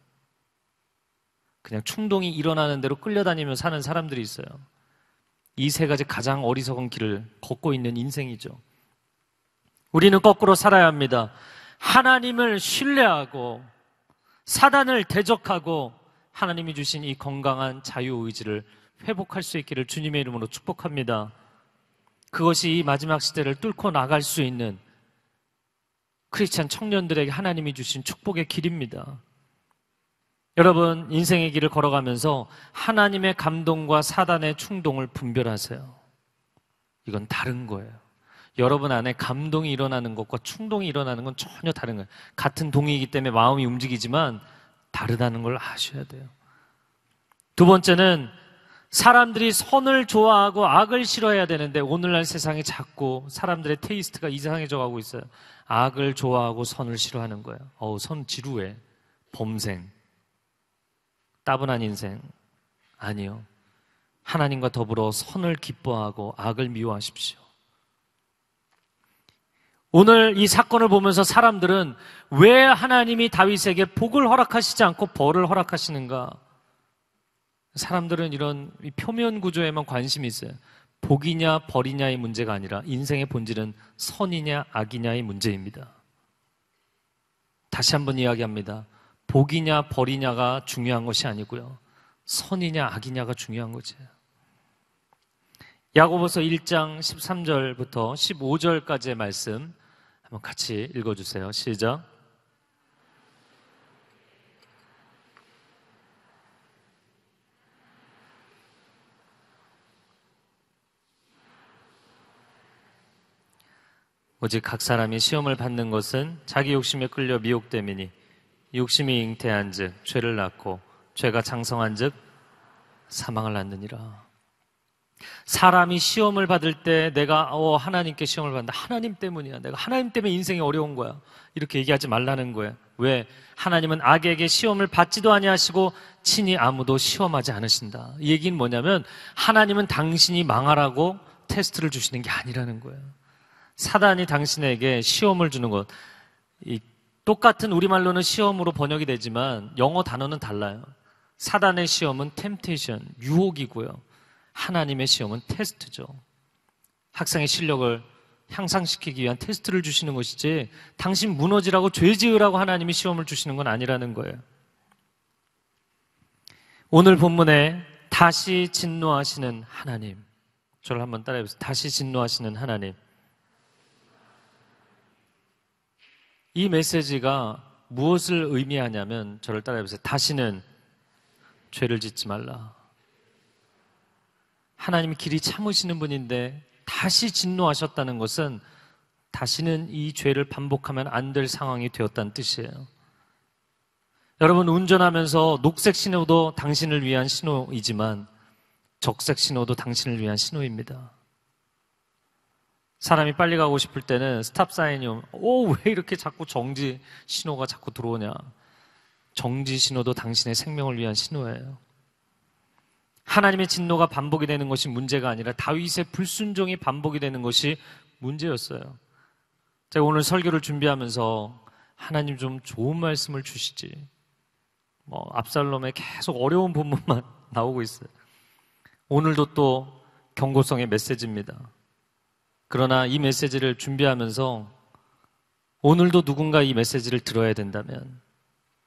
그냥 충동이 일어나는 대로 끌려다니며 사는 사람들이 있어요. 이세 가지 가장 어리석은 길을 걷고 있는 인생이죠. 우리는 거꾸로 살아야 합니다. 하나님을 신뢰하고 사단을 대적하고 하나님이 주신 이 건강한 자유 의지를 회복할 수 있기를 주님의 이름으로 축복합니다. 그것이 이 마지막 시대를 뚫고 나갈 수 있는 크리스찬 청년들에게 하나님이 주신 축복의 길입니다. 여러분, 인생의 길을 걸어가면서 하나님의 감동과 사단의 충동을 분별하세요. 이건 다른 거예요. 여러분 안에 감동이 일어나는 것과 충동이 일어나는 건 전혀 다른 거예요. 같은 동이기 때문에 마음이 움직이지만 다르다는 걸 아셔야 돼요. 두 번째는 사람들이 선을 좋아하고 악을 싫어해야 되는데 오늘날 세상이 자꾸 사람들의 테이스트가 이상해져 가고 있어요. 악을 좋아하고 선을 싫어하는 거예요. 어우, 선 지루해. 범생. 따분한 인생 아니요. 하나님과 더불어 선을 기뻐하고 악을 미워하십시오. 오늘 이 사건을 보면서 사람들은 왜 하나님이 다윗에게 복을 허락하시지 않고 벌을 허락하시는가? 사람들은 이런 표면 구조에만 관심이 있어요. 복이냐 벌이냐의 문제가 아니라 인생의 본질은 선이냐 악이냐의 문제입니다. 다시 한번 이야기합니다. 복이냐 벌이냐가 중요한 것이 아니고요. 선이냐 악이냐가 중요한 거죠. 야고보서 1장 13절부터 15절까지의 말씀 한번 같이 읽어 주세요. 시작. 오직 각 사람이 시험을 받는 것은 자기 욕심에 끌려 미혹됨이니 욕심이 잉태한즉 죄를 낳고 죄가 장성한즉 사망을 낳느니라. 사람이 시험을 받을 때 내가 어 하나님께 시험을 받는다. 하나님 때문이야. 내가 하나님 때문에 인생이 어려운 거야. 이렇게 얘기하지 말라는 거야. 왜? 하나님은 악에게 시험을 받지도 아니하시고 친히 아무도 시험하지 않으신다. 이 얘기는 뭐냐면 하나님은 당신이 망하라고 테스트를 주시는 게 아니라는 거야 사단이 당신에게 시험을 주는 것, 이 똑같은 우리말로는 시험으로 번역이 되지만 영어 단어는 달라요. 사단의 시험은 템테이션, 유혹이고요. 하나님의 시험은 테스트죠. 학생의 실력을 향상시키기 위한 테스트를 주시는 것이지 당신 무너지라고 죄 지으라고 하나님이 시험을 주시는 건 아니라는 거예요. 오늘 본문에 다시 진노하시는 하나님. 저를 한번 따라해 보세요. 다시 진노하시는 하나님. 이 메시지가 무엇을 의미하냐면 저를 따라해보세요. 다시는 죄를 짓지 말라. 하나님 길이 참으시는 분인데 다시 진노하셨다는 것은 다시는 이 죄를 반복하면 안 될 상황이 되었다는 뜻이에요. 여러분 운전하면서 녹색 신호도 당신을 위한 신호이지만 적색 신호도 당신을 위한 신호입니다. 사람이 빨리 가고 싶을 때는 스탑 사인이 오왜 이렇게 자꾸 정지 신호가 자꾸 들어오냐. 정지 신호도 당신의 생명을 위한 신호예요. 하나님의 진노가 반복이 되는 것이 문제가 아니라 다윗의 불순종이 반복이 되는 것이 문제였어요. 제가 오늘 설교를 준비하면서 하나님 좀 좋은 말씀을 주시지. 뭐압살롬의 계속 어려운 본문만 나오고 있어요. 오늘도 또 경고성의 메시지입니다. 그러나 이 메시지를 준비하면서 오늘도 누군가 이 메시지를 들어야 된다면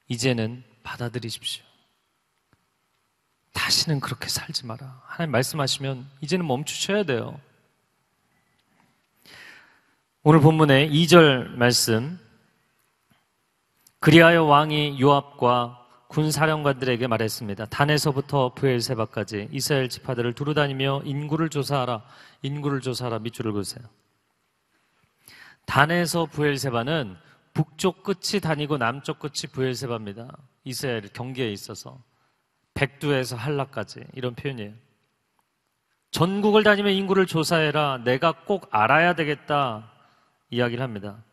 이제는 받아들이십시오. 다시는 그렇게 살지 마라. 하나님 말씀하시면 이제는 멈추셔야 돼요. 오늘 본문의 2절 말씀 그리하여 왕이 요압과 군사령관들에게 말했습니다. 단에서부터 부엘세바까지 이스라엘 지파들을 두루 다니며 인구를 조사하라. 인구를 조사하라. 밑줄을 보세요 단에서 부엘세바는 북쪽 끝이 다니고 남쪽 끝이 부엘세바입니다. 이스라엘 경계에 있어서 백두에서 한라까지 이런 표현이에요. 전국을 다니며 인구를 조사해라. 내가 꼭 알아야 되겠다. 이야기를 합니다.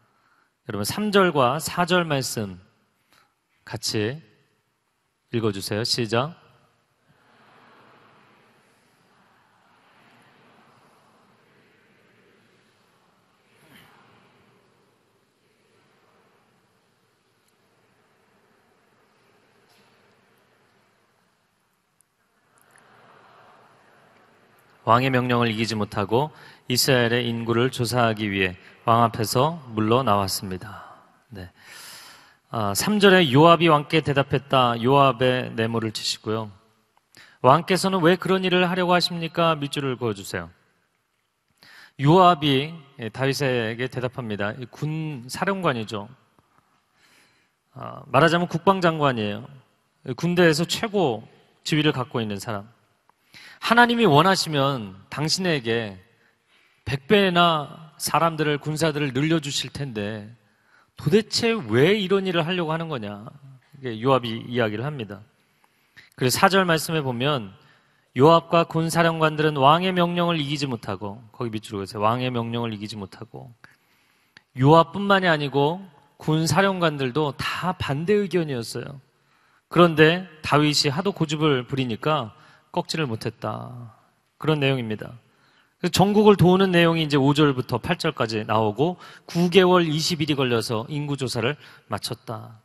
여러분 3절과 4절 말씀 같이 읽어주세요. 시작. 왕의 명령을 이기지 못하고 이스라엘의 인구를 조사하기 위해 왕 앞에서 물러나왔습니다. 네. 아, 3절에 요압이 왕께 대답했다. 요압의 뇌물을 치시고요. 왕께서는 왜 그런 일을 하려고 하십니까? 밑줄을 그어주세요. 요압이 예, 다윗에게 대답합니다. 군 사령관이죠. 아, 말하자면 국방장관이에요. 군대에서 최고 지위를 갖고 있는 사람. 하나님이 원하시면 당신에게 백배나 사람들을, 군사들을 늘려주실 텐데, 도대체 왜 이런 일을 하려고 하는 거냐? 이게 요압이 이야기를 합니다. 그래서 4절 말씀에 보면 요압과 군 사령관들은 왕의 명령을 이기지 못하고 거기 밑줄로 보세요. 왕의 명령을 이기지 못하고 요압뿐만이 아니고 군 사령관들도 다 반대 의견이었어요. 그런데 다윗이 하도 고집을 부리니까 꺾지를 못했다. 그런 내용입니다. 전국을 도우는 내용이 이제 5절부터 8절까지 나오고 9개월 20일이 걸려서 인구조사를 마쳤다.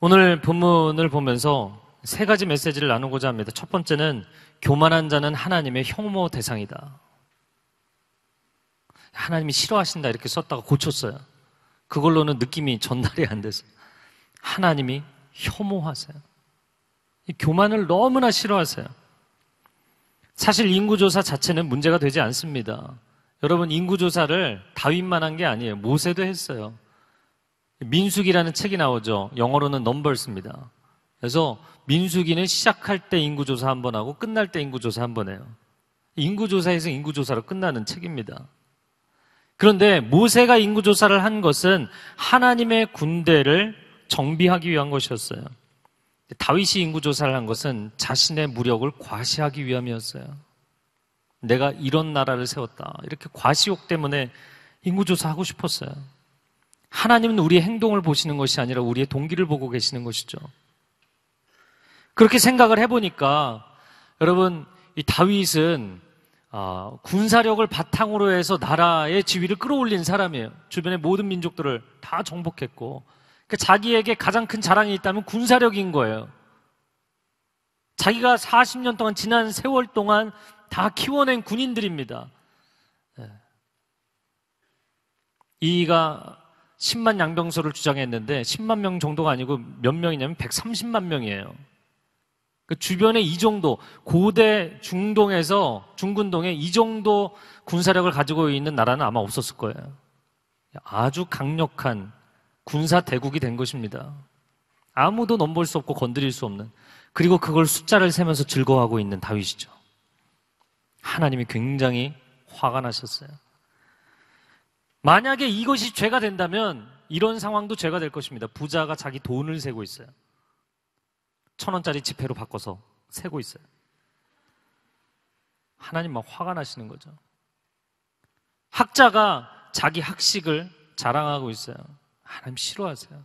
오늘 본문을 보면서 세 가지 메시지를 나누고자 합니다. 첫 번째는 교만한 자는 하나님의 혐오 대상이다. 하나님이 싫어하신다 이렇게 썼다가 고쳤어요. 그걸로는 느낌이 전달이 안 돼서 하나님이 혐오하세요. 교만을 너무나 싫어하세요. 사실 인구조사 자체는 문제가 되지 않습니다. 여러분, 인구조사를 다윗만 한 게 아니에요. 모세도 했어요. 민숙이라는 책이 나오죠. 영어로는 넘버스입니다. 그래서 민숙이는 시작할 때 인구조사 한 번 하고 끝날 때 인구조사 한 번 해요. 인구조사에서 인구조사로 끝나는 책입니다. 그런데 모세가 인구조사를 한 것은 하나님의 군대를 정비하기 위한 것이었어요. 다윗이 인구 조사를 한 것은 자신의 무력을 과시하기 위함이었어요. 내가 이런 나라를 세웠다. 이렇게 과시욕 때문에 인구 조사하고 싶었어요. 하나님은 우리의 행동을 보시는 것이 아니라 우리의 동기를 보고 계시는 것이죠. 그렇게 생각을 해보니까 여러분 이 다윗은 어, 군사력을 바탕으로 해서 나라의 지위를 끌어올린 사람이에요. 주변의 모든 민족들을 다 정복했고 그 자기에게 가장 큰 자랑이 있다면 군사력인 거예요. 자기가 40년 동안 지난 세월 동안 다 키워낸 군인들입니다. 예. 이가 10만 양병서를 주장했는데 10만 명 정도가 아니고 몇 명이냐면 130만 명이에요. 그 주변에 이 정도 고대 중동에서 중군동에 이 정도 군사력을 가지고 있는 나라는 아마 없었을 거예요. 아주 강력한 군사 대국이 된 것입니다. 아무도 넘볼 수 없고 건드릴 수 없는 그리고 그걸 숫자를 세면서 즐거워하고 있는 다윗이죠. 하나님이 굉장히 화가 나셨어요. 만약에 이것이 죄가 된다면 이런 상황도 죄가 될 것입니다. 부자가 자기 돈을 세고 있어요. 천 원짜리 지폐로 바꿔서 세고 있어요. 하나님 막 화가 나시는 거죠. 학자가 자기 학식을 자랑하고 있어요. 하나님 싫어하세요.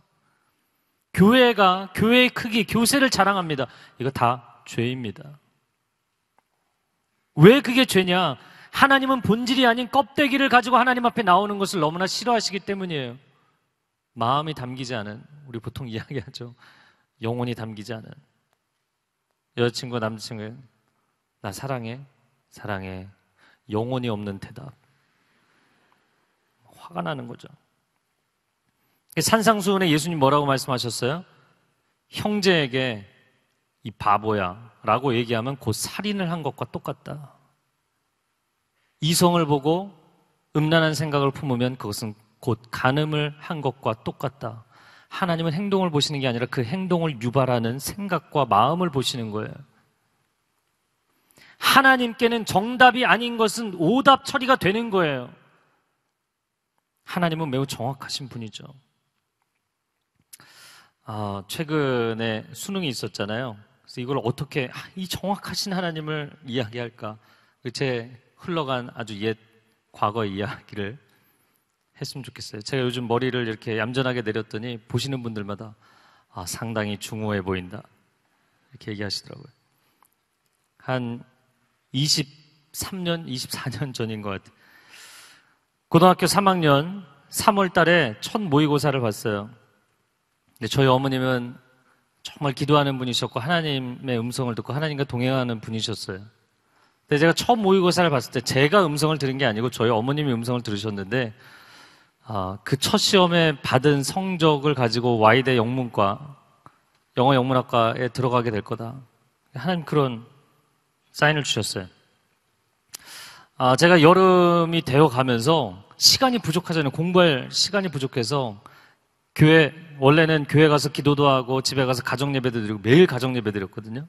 교회가 교회의 크기, 교세를 자랑합니다. 이거 다 죄입니다. 왜 그게 죄냐? 하나님은 본질이 아닌 껍데기를 가지고 하나님 앞에 나오는 것을 너무나 싫어하시기 때문이에요. 마음이 담기지 않은 우리 보통 이야기하죠. 영혼이 담기지 않은 여자친구 남자친구 나 사랑해 사랑해 영혼이 없는 대답 화가 나는 거죠. 그 산상수훈에 예수님 뭐라고 말씀하셨어요? 형제에게 이 바보야 라고 얘기하면 곧 살인을 한 것과 똑같다. 이성을 보고 음란한 생각을 품으면 그것은 곧 간음을 한 것과 똑같다. 하나님은 행동을 보시는 게 아니라 그 행동을 유발하는 생각과 마음을 보시는 거예요. 하나님께는 정답이 아닌 것은 오답 처리가 되는 거예요. 하나님은 매우 정확하신 분이죠. 아, 최근에 수능이 있었잖아요. 그래서 이걸 어떻게 아, 이 정확하신 하나님을 이야기할까? 그 제 흘러간 아주 옛 과거 이야기를 했으면 좋겠어요. 제가 요즘 머리를 이렇게 얌전하게 내렸더니 보시는 분들마다 아, 상당히 중후해 보인다. 이렇게 얘기하시더라고요. 한 23년, 24년 전인 것 같아요. 고등학교 3학년 3월 달에 첫 모의고사를 봤어요. 근데 네, 저희 어머님은 정말 기도하는 분이셨고 하나님의 음성을 듣고 하나님과 동행하는 분이셨어요. 근데 제가 처음 모의고사를 봤을 때 제가 음성을 들은 게 아니고 저희 어머님이 음성을 들으셨는데 아, 그첫 시험에 받은 성적을 가지고 와이대 영문과 영어 영문학과에 들어가게 될 거다. 하나님 그런 사인을 주셨어요. 아, 제가 여름이 되어 가면서 시간이 부족하잖아요. 공부할 시간이 부족해서 교회 원래는 교회 가서 기도도 하고 집에 가서 가정 예배도 드리고 매일 가정 예배 드렸거든요.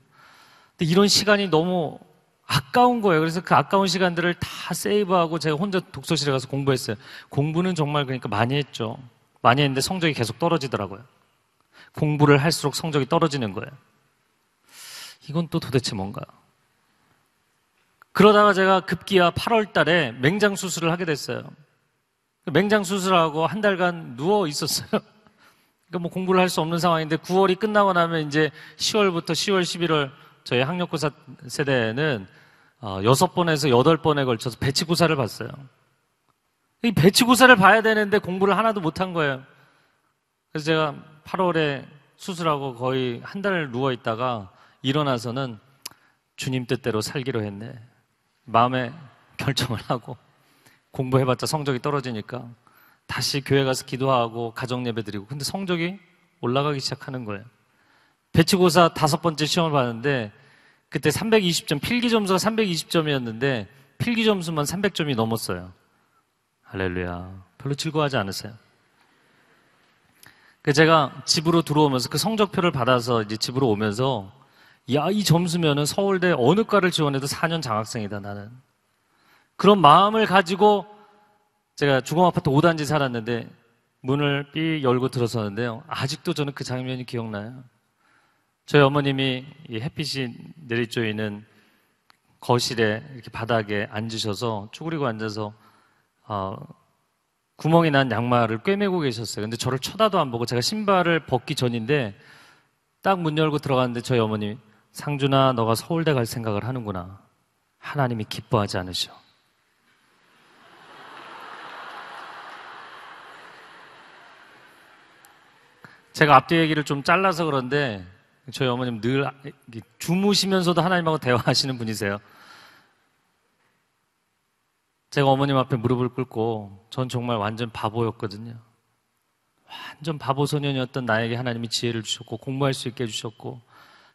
근데 이런 시간이 너무 아까운 거예요. 그래서 그 아까운 시간들을 다 세이브하고 제가 혼자 독서실에 가서 공부했어요. 공부는 정말 그러니까 많이 했죠. 많이 했는데 성적이 계속 떨어지더라고요. 공부를 할수록 성적이 떨어지는 거예요. 이건 또 도대체 뭔가? 그러다가 제가 급기야 8월 달에 맹장 수술을 하게 됐어요. 맹장 수술하고 한 달간 누워 있었어요. 그러니까 뭐 공부를 할 수 없는 상황인데 9월이 끝나고 나면 이제 10월부터 10월, 11월 저희 학력고사 세대는 어, 6번에서 8번에 걸쳐서 배치고사를 봤어요. 이 배치고사를 봐야 되는데 공부를 하나도 못한 거예요. 그래서 제가 8월에 수술하고 거의 한 달을 누워 있다가 일어나서는 주님 뜻대로 살기로 했네. 마음에 결정을 하고 공부해봤자 성적이 떨어지니까 다시 교회 가서 기도하고 가정 예배 드리고 근데 성적이 올라가기 시작하는 거예요. 배치고사 다섯 번째 시험을 봤는데 그때 320점 필기 점수가 320점이었는데 필기 점수만 300점이 넘었어요. 할렐루야. 별로 즐거워하지 않으세요? 그 제가 집으로 들어오면서 그 성적표를 받아서 이제 집으로 오면서 야, 이 점수면은 서울대 어느 과를 지원해도 4년 장학생이다, 나는. 그런 마음을 가지고 제가 주공아파트 5단지 살았는데 문을 삐 열고 들어섰는데요 아직도 저는 그 장면이 기억나요. 저희 어머님이 햇빛이 내리쬐 있는 거실에 이렇게 바닥에 앉으셔서 쭈그리고 앉아서 어, 구멍이 난 양말을 꿰매고 계셨어요. 근데 저를 쳐다도 안 보고 제가 신발을 벗기 전인데 딱 문 열고 들어갔는데 저희 어머님 상준아 너가 서울대 갈 생각을 하는구나. 하나님이 기뻐하지 않으셔. 제가 앞뒤 얘기를 좀 잘라서 그런데 저희 어머님 늘 주무시면서도 하나님하고 대화하시는 분이세요. 제가 어머님 앞에 무릎을 꿇고 전 정말 완전 바보였거든요. 완전 바보 소년이었던 나에게 하나님이 지혜를 주셨고 공부할 수 있게 해주셨고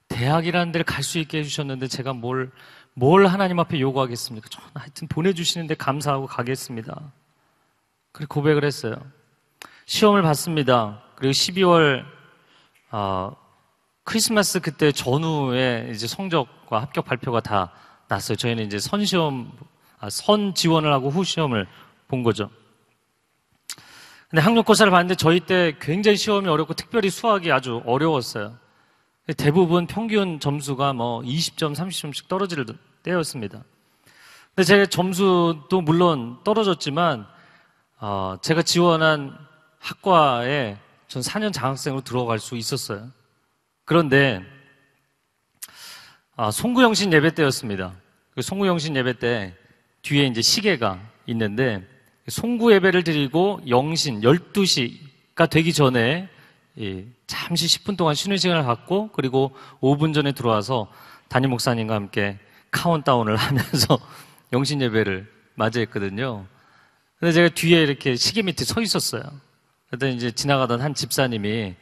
대학이라는 데를 갈 수 있게 해주셨는데 제가 뭘, 뭘 하나님 앞에 요구하겠습니까? 저 하여튼 보내주시는데 감사하고 가겠습니다. 그리고 고백을 했어요. 시험을 봤습니다. 그리고 12월 어, 크리스마스 그때 전후에 이제 성적과 합격 발표가 다 났어요. 저희는 이제 선시험, 아, 선 지원을 하고 후시험을 본 거죠. 근데 학력고사를 봤는데 저희 때 굉장히 시험이 어렵고 특별히 수학이 아주 어려웠어요. 대부분 평균 점수가 뭐 20점, 30점씩 떨어질 때였습니다. 근데 제 점수도 물론 떨어졌지만, 어, 제가 지원한 학과에 전 4년 장학생으로 들어갈 수 있었어요. 그런데 아, 송구영신 예배 때였습니다. 그 송구영신 예배 때 뒤에 이제 시계가 있는데 송구 예배를 드리고 영신 12시가 되기 전에 예, 잠시 10분 동안 쉬는 시간을 갖고 그리고 5분 전에 들어와서 담임 목사님과 함께 카운트다운을 하면서 영신 예배를 맞이했거든요. 근데 제가 뒤에 이렇게 시계 밑에 서 있었어요. 그때 이제 지나가던 한 집사님이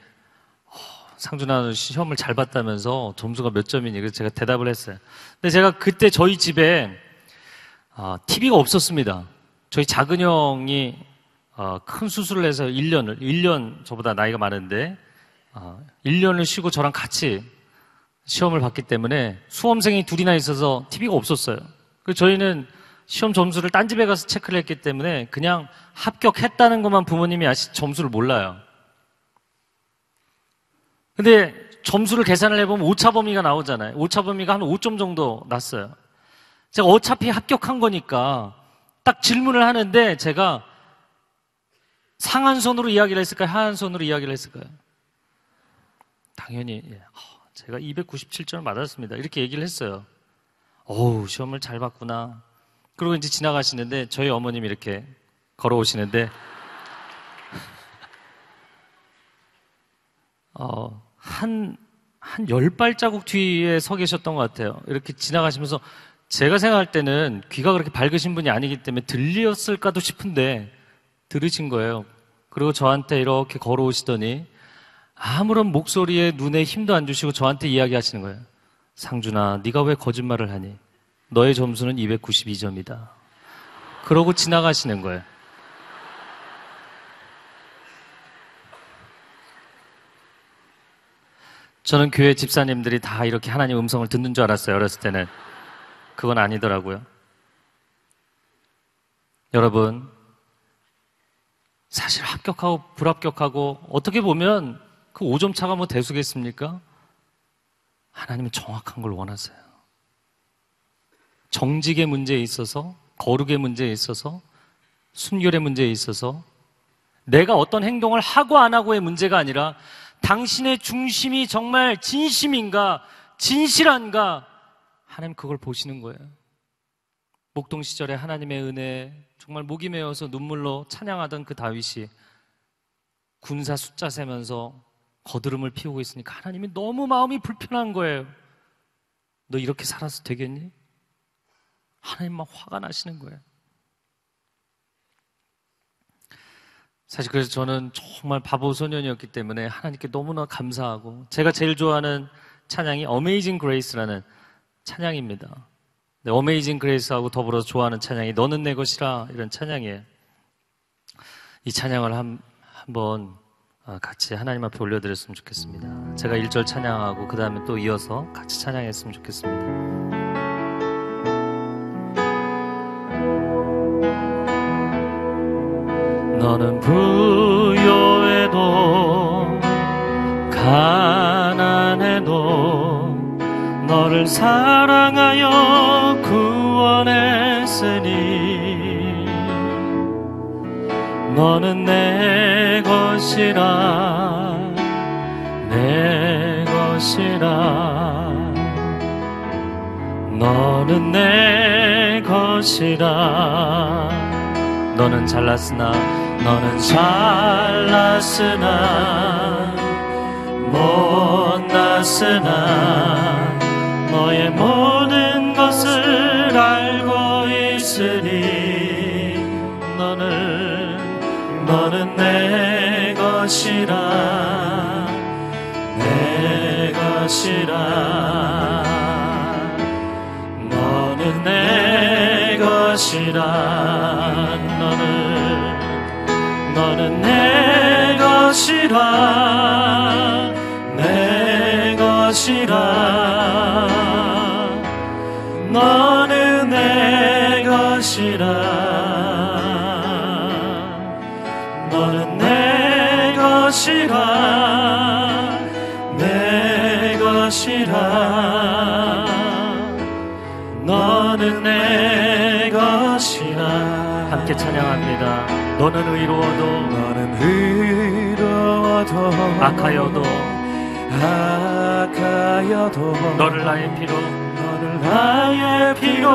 어, 상준아 시험을 잘 봤다면서 점수가 몇 점이니? 그래서 제가 대답을 했어요. 근데 제가 그때 저희 집에 어, 아, TV가 없었습니다. 저희 작은 형이 어, 큰 수술을 해서 1년을, 1년 저보다 나이가 많은데 어, 1년을 쉬고 저랑 같이 시험을 봤기 때문에 수험생이 둘이나 있어서 TV가 없었어요. 그 저희는 시험 점수를 딴 집에 가서 체크를 했기 때문에 그냥 합격했다는 것만 부모님이 아시 점수를 몰라요. 근데 점수를 계산을 해보면 오차 범위가 나오잖아요. 오차 범위가 한 5점 정도 났어요. 제가 어차피 합격한 거니까 딱 질문을 하는데 제가 상한선으로 이야기를 했을까요? 하한선으로 이야기를 했을까요? 당연히 예. 제가 297점을 맞았습니다. 이렇게 얘기를 했어요. 어우 시험을 잘 봤구나. 그리고 이제 지나가시는데 저희 어머님이 이렇게 걸어오시는데 어, 한, 한 열 발자국 뒤에 서 계셨던 것 같아요. 이렇게 지나가시면서 제가 생각할 때는 귀가 그렇게 밝으신 분이 아니기 때문에 들렸을까도 싶은데 들으신 거예요. 그리고 저한테 이렇게 걸어오시더니 아무런 목소리에 눈에 힘도 안 주시고 저한테 이야기하시는 거예요. 상준아, 네가 왜 거짓말을 하니? 너의 점수는 292점이다. 그러고 지나가시는 거예요. 저는 교회 집사님들이 다 이렇게 하나님 음성을 듣는 줄 알았어요. 어렸을 때는. 그건 아니더라고요. 여러분, 사실 합격하고 불합격하고 어떻게 보면 그 5점 차가 뭐 대수겠습니까? 하나님은 정확한 걸 원하세요. 정직의 문제에 있어서, 거룩의 문제에 있어서, 순결의 문제에 있어서, 내가 어떤 행동을 하고 안 하고의 문제가 아니라 당신의 중심이 정말 진심인가, 진실한가, 하나님 그걸 보시는 거예요. 목동 시절에 하나님의 은혜, 정말 목이 메어서 눈물로 찬양하던 그 다윗이 군사 숫자 세면서 거드름을 피우고 있으니까 하나님이 너무 마음이 불편한 거예요. 너 이렇게 살아서 되겠니? 하나님 만 화가 나시는 거예요. 사실 그래서 저는 정말 바보 소년이었기 때문에 하나님께 너무나 감사하고 제가 제일 좋아하는 찬양이 어메이징 그레이스라는 찬양입니다. 네, 어메이징 그레이스하고 더불어 좋아하는 찬양이 너는 내 것이라 이런 찬양이에요. 이 찬양을 한, 한번 아, 같이 하나님 앞에 올려드렸으면 좋겠습니다. 제가 1절 찬양하고 그 다음에 또 이어서 같이 찬양했으면 좋겠습니다. 너는 부여해도 가난해도 너를 사랑하여 구원했으니 너는 내 것이라 내 것이라 너는 내 것이라 너는 잘났으나 너는 잘났으나 못났으나 너의 모든 것을 알고 있으니 너는 너는 내 것이라 내 것이라 너는 내 것이라 나는 내 것이라 내 것이라 너는 내 것이라 너는 내 것이라 내 것이라 너는 내 것이라 함께 찬양합니다. 너는 의로워도 너는 의로워도 악하여도 악하여도 너를 나의 피로 너를 나의 피로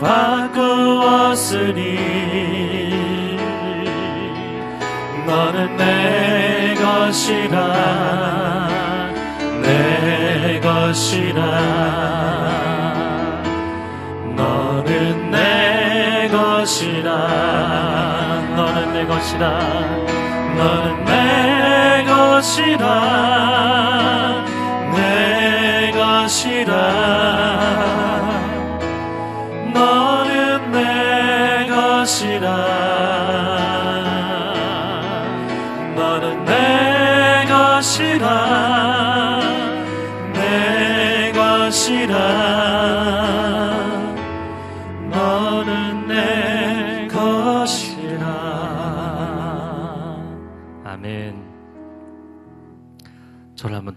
바꾸었으니 너는 내 것이라 내 것이라 너는 내 것이라 내것이라 너는 내것이라내것이라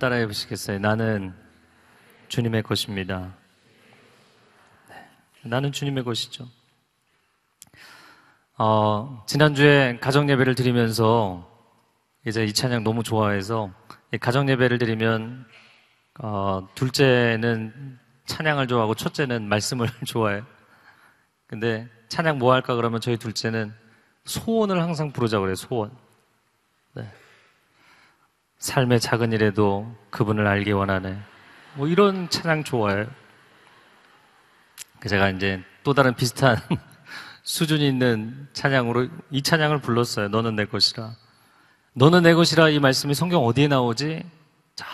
따라해 보시겠어요? 나는 주님의 것입니다. 네. 나는 주님의 것이죠. 어, 지난주에 가정 예배를 드리면서 이제 이 찬양 너무 좋아해서 가정 예배를 드리면 어, 둘째는 찬양을 좋아하고 첫째는 말씀을 좋아해. 요 근데 찬양 뭐 할까 그러면 저희 둘째는 소원을 항상 부르자 고 그래 요 소원. 삶의 작은 일에도 그분을 알기 원하네. 뭐 이런 찬양 좋아요. 그 제가 이제 또 다른 비슷한 수준 있는 찬양으로 이 찬양을 불렀어요. 너는 내 것이라. 너는 내 것이라 이 말씀이 성경 어디에 나오지? 자,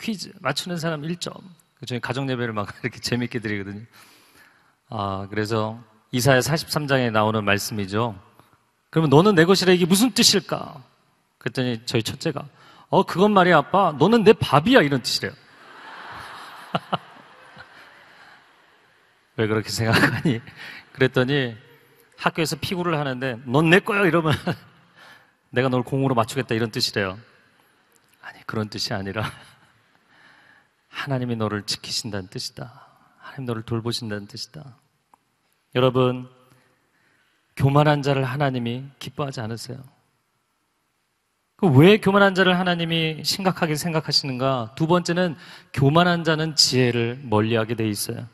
퀴즈 맞추는 사람 1점. 그 저희 가정 예배를 막 이렇게 재밌게 드리거든요. 아, 그래서 이사야 43장에 나오는 말씀이죠. 그러면 너는 내 것이라 이게 무슨 뜻일까? 그랬더니 저희 첫째가 어, 그건 말이야, 아빠. 너는 내 밥이야. 이런 뜻이래요. 왜 그렇게 생각하니? 그랬더니 학교에서 피구를 하는데 넌 내 거야. 이러면 내가 널 공으로 맞추겠다. 이런 뜻이래요. 아니, 그런 뜻이 아니라 하나님이 너를 지키신다는 뜻이다. 하나님 너를 돌보신다는 뜻이다. 여러분, 교만한 자를 하나님이 기뻐하지 않으세요. 그 왜 교만한 자를 하나님이 심각하게 생각하시는가? 두 번째는 교만한 자는 지혜를 멀리하게 돼 있어요.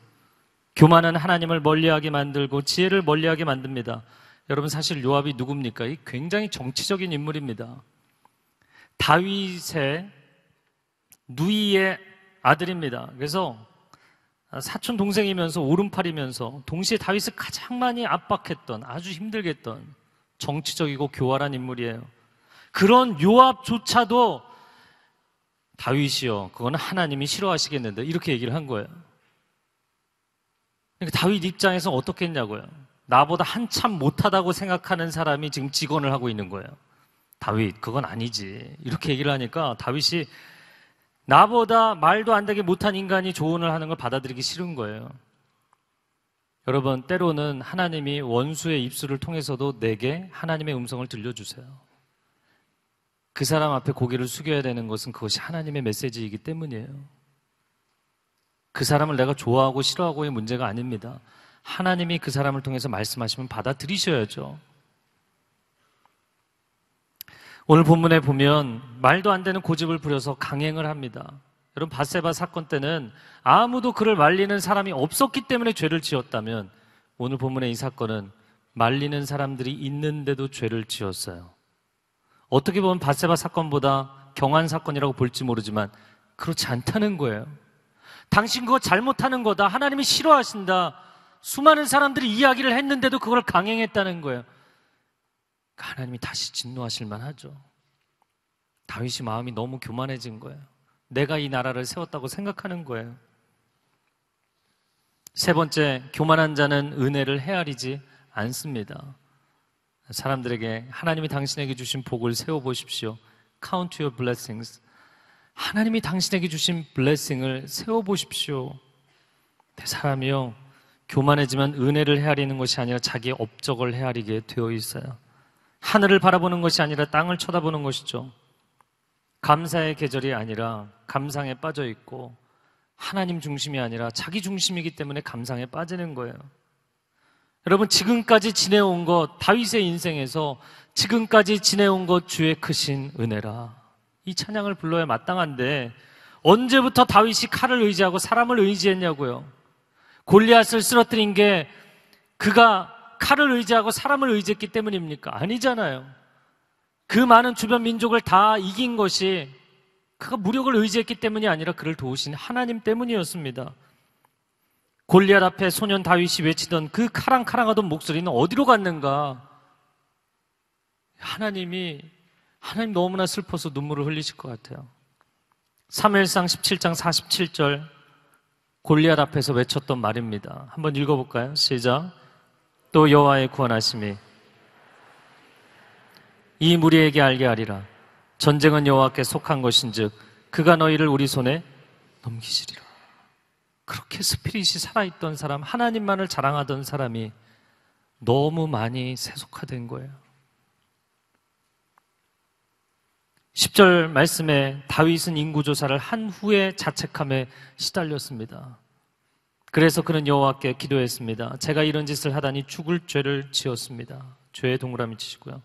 교만은 하나님을 멀리하게 만들고 지혜를 멀리하게 만듭니다. 여러분 사실 요압이 누굽니까? 이 굉장히 정치적인 인물입니다. 다윗의 누이의 아들입니다. 그래서 사촌 동생이면서 오른팔이면서 동시에 다윗을 가장 많이 압박했던 아주 힘들게 했던 정치적이고 교활한 인물이에요. 그런 요압조차도 다윗이요. 그건 하나님이 싫어하시겠는데. 이렇게 얘기를 한 거예요. 그러니까 다윗 입장에서 어떻겠냐고요. 나보다 한참 못하다고 생각하는 사람이 지금 직원을 하고 있는 거예요. 다윗, 그건 아니지. 이렇게 얘기를 하니까 다윗이 나보다 말도 안 되게 못한 인간이 조언을 하는 걸 받아들이기 싫은 거예요. 여러분, 때로는 하나님이 원수의 입술을 통해서도 내게 하나님의 음성을 들려주세요. 그 사람 앞에 고개를 숙여야 되는 것은 그것이 하나님의 메시지이기 때문이에요. 그 사람을 내가 좋아하고 싫어하고의 문제가 아닙니다. 하나님이 그 사람을 통해서 말씀하시면 받아들이셔야죠. 오늘 본문에 보면 말도 안 되는 고집을 부려서 강행을 합니다. 여러분 바세바 사건 때는 아무도 그를 말리는 사람이 없었기 때문에 죄를 지었다면 오늘 본문의 이 사건은 말리는 사람들이 있는데도 죄를 지었어요. 어떻게 보면 바세바 사건보다 경한 사건이라고 볼지 모르지만 그렇지 않다는 거예요. 당신 그거 잘못하는 거다. 하나님이 싫어하신다. 수많은 사람들이 이야기를 했는데도 그걸 강행했다는 거예요. 그러니까 하나님이 다시 진노하실 만하죠. 다윗이 마음이 너무 교만해진 거예요. 내가 이 나라를 세웠다고 생각하는 거예요. 세 번째, 교만한 자는 은혜를 헤아리지 않습니다. 사람들에게 하나님이 당신에게 주신 복을 세워 보십시오. Count your blessings. 하나님이 당신에게 주신 블레싱을 세워 보십시오. 사람이요 교만해지만 은혜를 헤아리는 것이 아니라 자기 업적을 헤아리게 되어 있어요. 하늘을 바라보는 것이 아니라 땅을 쳐다보는 것이죠. 감사의 계절이 아니라 감상에 빠져 있고 하나님 중심이 아니라 자기 중심이기 때문에 감상에 빠지는 거예요. 여러분 지금까지 지내온 것 다윗의 인생에서 지금까지 지내온 것 주의 크신 은혜라 이 찬양을 불러야 마땅한데 언제부터 다윗이 칼을 의지하고 사람을 의지했냐고요. 골리앗을 쓰러뜨린 게 그가 칼을 의지하고 사람을 의지했기 때문입니까? 아니잖아요. 그 많은 주변 민족을 다 이긴 것이 그가 무력을 의지했기 때문이 아니라 그를 도우신 하나님 때문이었습니다. 골리앗 앞에 소년 다윗이 외치던 그 카랑카랑하던 목소리는 어디로 갔는가? 하나님이 하나님 너무나 슬퍼서 눈물을 흘리실 것 같아요. 3일상 17장 47절 골리앗 앞에서 외쳤던 말입니다. 한번 읽어볼까요? 시작. 또 여호와의 구원하심이 이 무리에게 알게 하리라. 전쟁은 여호와께 속한 것인즉 그가 너희를 우리 손에 넘기시리라. 그렇게 스피릿이 살아있던 사람, 하나님만을 자랑하던 사람이 너무 많이 세속화된 거예요. 10절 말씀에 다윗은 인구조사를 한 후에 자책함에 시달렸습니다. 그래서 그는 여호와께 기도했습니다. 제가 이런 짓을 하다니 죽을 죄를 지었습니다. 죄의 동그라미 치시고요.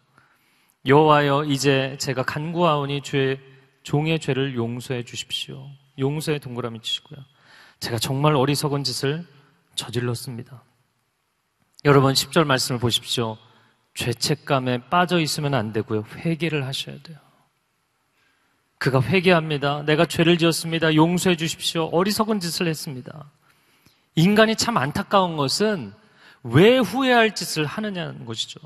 여호와여 이제 제가 간구하오니 죄 종의 죄를 용서해 주십시오. 용서의 동그라미 치시고요. 제가 정말 어리석은 짓을 저질렀습니다. 여러분 10절 말씀을 보십시오. 죄책감에 빠져 있으면 안 되고요. 회개를 하셔야 돼요. 그가 회개합니다. 내가 죄를 지었습니다. 용서해 주십시오. 어리석은 짓을 했습니다. 인간이 참 안타까운 것은 왜 후회할 짓을 하느냐는 것이죠.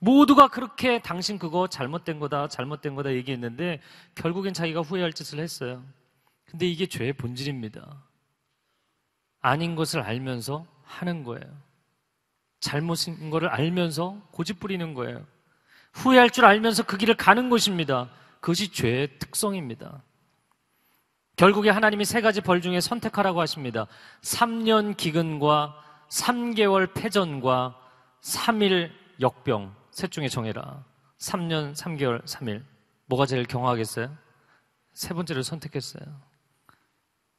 모두가 그렇게 당신 그거 잘못된 거다, 잘못된 거다 얘기했는데 결국엔 자기가 후회할 짓을 했어요. 근데 이게 죄의 본질입니다. 아닌 것을 알면서 하는 거예요. 잘못인 것을 알면서 고집 부리는 거예요. 후회할 줄 알면서 그 길을 가는 것입니다. 그것이 죄의 특성입니다. 결국에 하나님이 세 가지 벌 중에 선택하라고 하십니다. 3년 기근과 3개월 패전과 3일 역병 셋 중에 정해라. 3년, 3개월, 3일. 뭐가 제일 경화하겠어요? 세 번째를 선택했어요.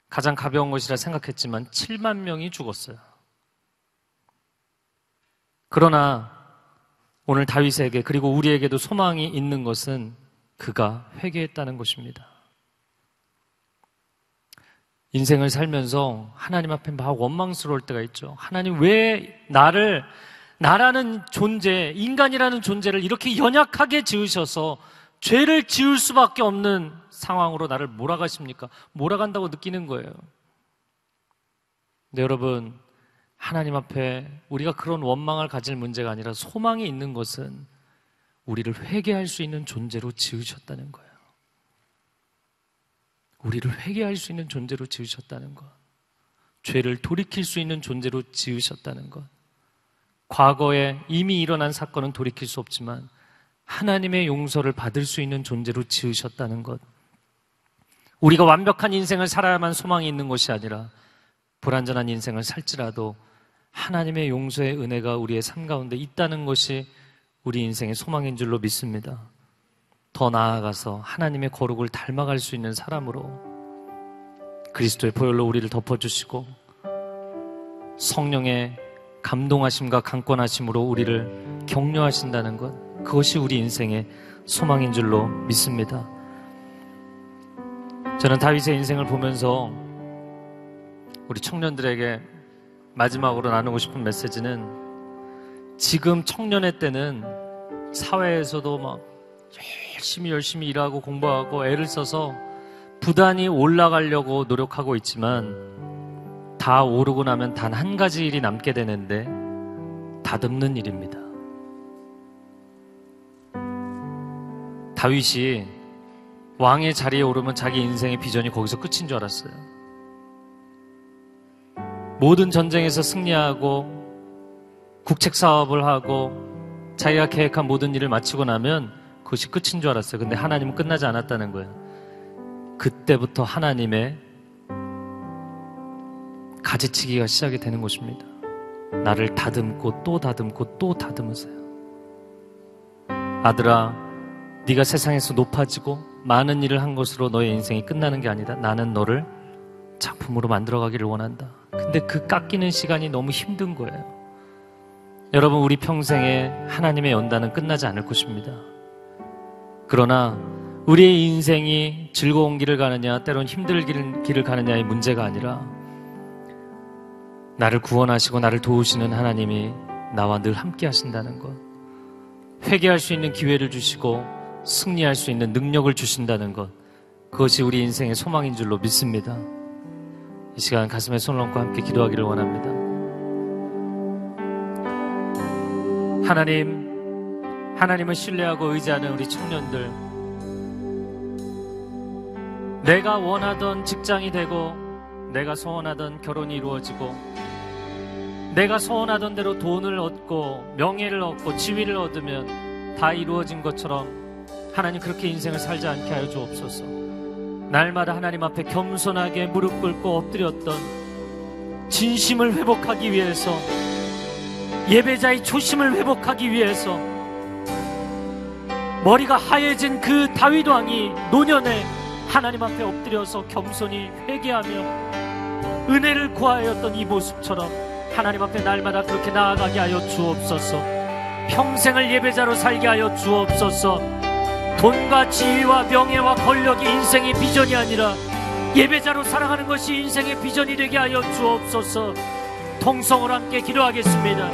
가장 가벼운 것이라 생각했지만 7만 명이 죽었어요. 그러나 오늘 다윗에게 그리고 우리에게도 소망이 있는 것은 그가 회개했다는 것입니다. 인생을 살면서 하나님 앞에 막 원망스러울 때가 있죠. 하나님 왜 나를 나라는 존재, 인간이라는 존재를 이렇게 연약하게 지으셔서 죄를 지을 수밖에 없는 상황으로 나를 몰아가십니까? 몰아간다고 느끼는 거예요. 근 여러분, 하나님 앞에 우리가 그런 원망을 가질 문제가 아니라 소망이 있는 것은 우리를 회개할 수 있는 존재로 지으셨다는 거예요. 우리를 회개할 수 있는 존재로 지으셨다는 것. 죄를 돌이킬 수 있는 존재로 지으셨다는 것. 과거에 이미 일어난 사건은 돌이킬 수 없지만 하나님의 용서를 받을 수 있는 존재로 지으셨다는 것. 우리가 완벽한 인생을 살아야만 소망이 있는 것이 아니라 불완전한 인생을 살지라도 하나님의 용서의 은혜가 우리의 삶 가운데 있다는 것이 우리 인생의 소망인 줄로 믿습니다. 더 나아가서 하나님의 거룩을 닮아갈 수 있는 사람으로 그리스도의 보혈로 우리를 덮어주시고 성령의 감동하심과 강권하심으로 우리를 격려하신다는 것 그것이 우리 인생의 소망인 줄로 믿습니다. 저는 다윗의 인생을 보면서 우리 청년들에게 마지막으로 나누고 싶은 메시지는 지금 청년의 때는 사회에서도 막 열심히 열심히 일하고 공부하고 애를 써서 부단히 올라가려고 노력하고 있지만 다 오르고 나면 단 한 가지 일이 남게 되는데 다듬는 일입니다. 다윗이 왕의 자리에 오르면 자기 인생의 비전이 거기서 끝인 줄 알았어요. 모든 전쟁에서 승리하고 국책 사업을 하고 자기가 계획한 모든 일을 마치고 나면 그것이 끝인 줄 알았어요. 근데 하나님은 끝나지 않았다는 거예요. 그때부터 하나님의 가지치기가 시작이 되는 것입니다. 나를 다듬고 또 다듬고 또 다듬으세요. 아들아, 네가 세상에서 높아지고 많은 일을 한 것으로 너의 인생이 끝나는 게 아니다. 나는 너를 작품으로 만들어 가기를 원한다. 근데 그 깎이는 시간이 너무 힘든 거예요. 여러분, 우리 평생에 하나님의 연단은 끝나지 않을 것입니다. 그러나 우리의 인생이 즐거운 길을 가느냐, 때론 힘들 길을 가느냐의 문제가 아니라 나를 구원하시고 나를 도우시는 하나님이 나와 늘 함께 하신다는 것. 회개할 수 있는 기회를 주시고 승리할 수 있는 능력을 주신다는 것, 그것이 우리 인생의 소망인 줄로 믿습니다. 이 시간 가슴에 손을 얹고 함께 기도하기를 원합니다. 하나님, 하나님을 신뢰하고 의지하는 우리 청년들. 내가 원하던 직장이 되고, 내가 소원하던 결혼이 이루어지고, 내가 소원하던 대로 돈을 얻고, 명예를 얻고, 지위를 얻으면 다 이루어진 것처럼 하나님 그렇게 인생을 살지 않게 하여 주옵소서. 날마다 하나님 앞에 겸손하게 무릎 꿇고 엎드렸던 진심을 회복하기 위해서 예배자의 초심을 회복하기 위해서 머리가 하얘진 그 다윗 왕이 노년에 하나님 앞에 엎드려서 겸손히 회개하며 은혜를 구하였던 이 모습처럼 하나님 앞에 날마다 그렇게 나아가게 하여 주옵소서. 평생을 예배자로 살게 하여 주옵소서. 돈과 지위와 명예와 권력이 인생의 비전이 아니라 예배자로 살아가는 것이 인생의 비전이 되게 하여 주옵소서 통성을 함께 기도하겠습니다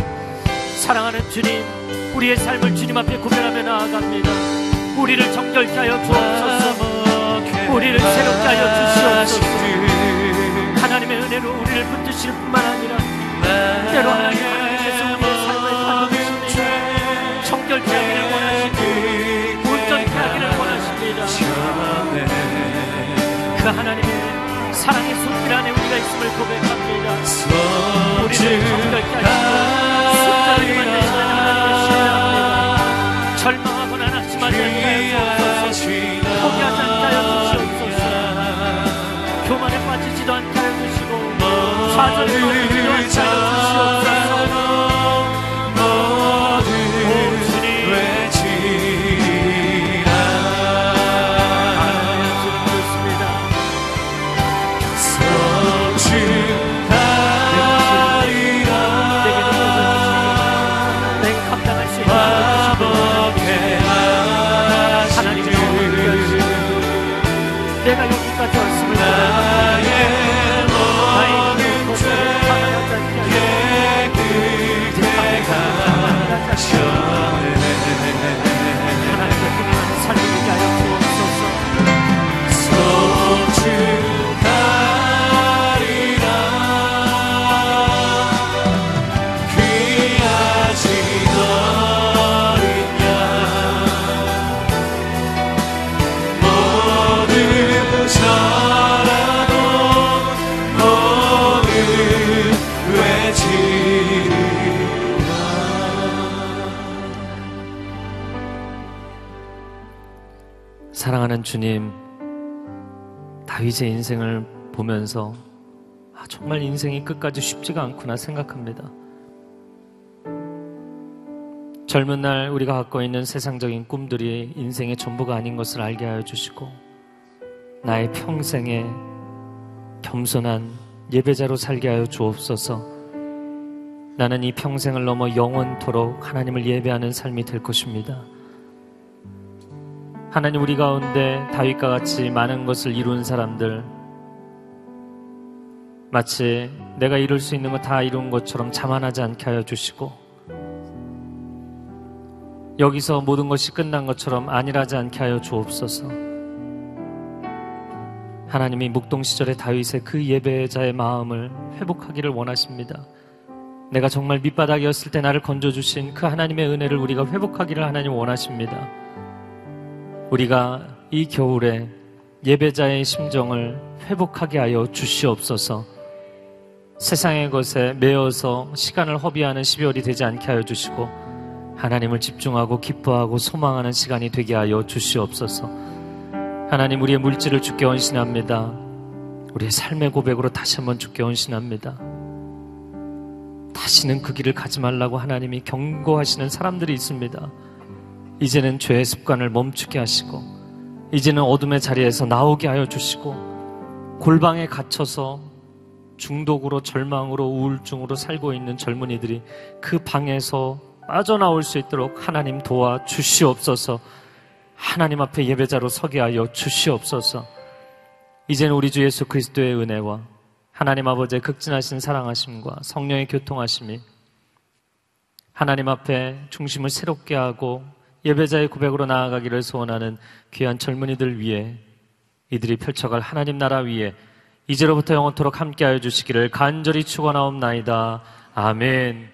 사랑하는 주님 우리의 삶을 주님 앞에 구별하며 나아갑니다 우리를 정결케 하여 주옵소서 우리를 새롭게 하여 주시옵소서 하나님의 은혜로 우리를 붙드실 뿐만 아니라 때로 하나님 사랑의 손길 안에 우리가 있음을 고백합니다. 우리를 정결케 하시고 순자리만 되시는 하나님 신뢰니다 절망하고 나나지만 하여 주옵소서 포기하지 않게 하여 주시옵소서 교만에 빠지지도 않게 하여 주시고 사절을 주님, 다윗의 인생을 보면서 아, 정말 인생이 끝까지 쉽지가 않구나 생각합니다. 젊은 날 우리가 갖고 있는 세상적인 꿈들이 인생의 전부가 아닌 것을 알게 하여 주시고 나의 평생에 겸손한 예배자로 살게 하여 주옵소서 나는 이 평생을 넘어 영원토록 하나님을 예배하는 삶이 될 것입니다. 하나님 우리 가운데 다윗과 같이 많은 것을 이룬 사람들 마치 내가 이룰 수 있는 거다 이룬 것처럼 자만하지 않게 하여 주시고 여기서 모든 것이 끝난 것처럼 안일하지 않게 하여 주옵소서. 하나님이 묵동 시절의 다윗의 그 예배자의 마음을 회복하기를 원하십니다. 내가 정말 밑바닥이었을 때 나를 건져주신 그 하나님의 은혜를 우리가 회복하기를 하나님 원하십니다. 우리가 이 겨울에 예배자의 심정을 회복하게 하여 주시옵소서 세상의 것에 매어서 시간을 허비하는 12월이 되지 않게 하여 주시고 하나님을 집중하고 기뻐하고 소망하는 시간이 되게 하여 주시옵소서 하나님 우리의 물질을 주께 헌신합니다 우리의 삶의 고백으로 다시 한번 주께 헌신합니다 다시는 그 길을 가지 말라고 하나님이 경고하시는 사람들이 있습니다 이제는 죄의 습관을 멈추게 하시고 이제는 어둠의 자리에서 나오게 하여 주시고 골방에 갇혀서 중독으로 절망으로 우울증으로 살고 있는 젊은이들이 그 방에서 빠져나올 수 있도록 하나님 도와 주시옵소서 하나님 앞에 예배자로 서게 하여 주시옵소서 이제는 우리 주 예수 그리스도의 은혜와 하나님 아버지의 극진하신 사랑하심과 성령의 교통하심이 하나님 앞에 중심을 새롭게 하고 예배자의 고백으로 나아가기를 소원하는 귀한 젊은이들 위해 이들이 펼쳐갈 하나님 나라 위에 이제로부터 영원토록 함께하여 주시기를 간절히 축원하옵나이다. 아멘.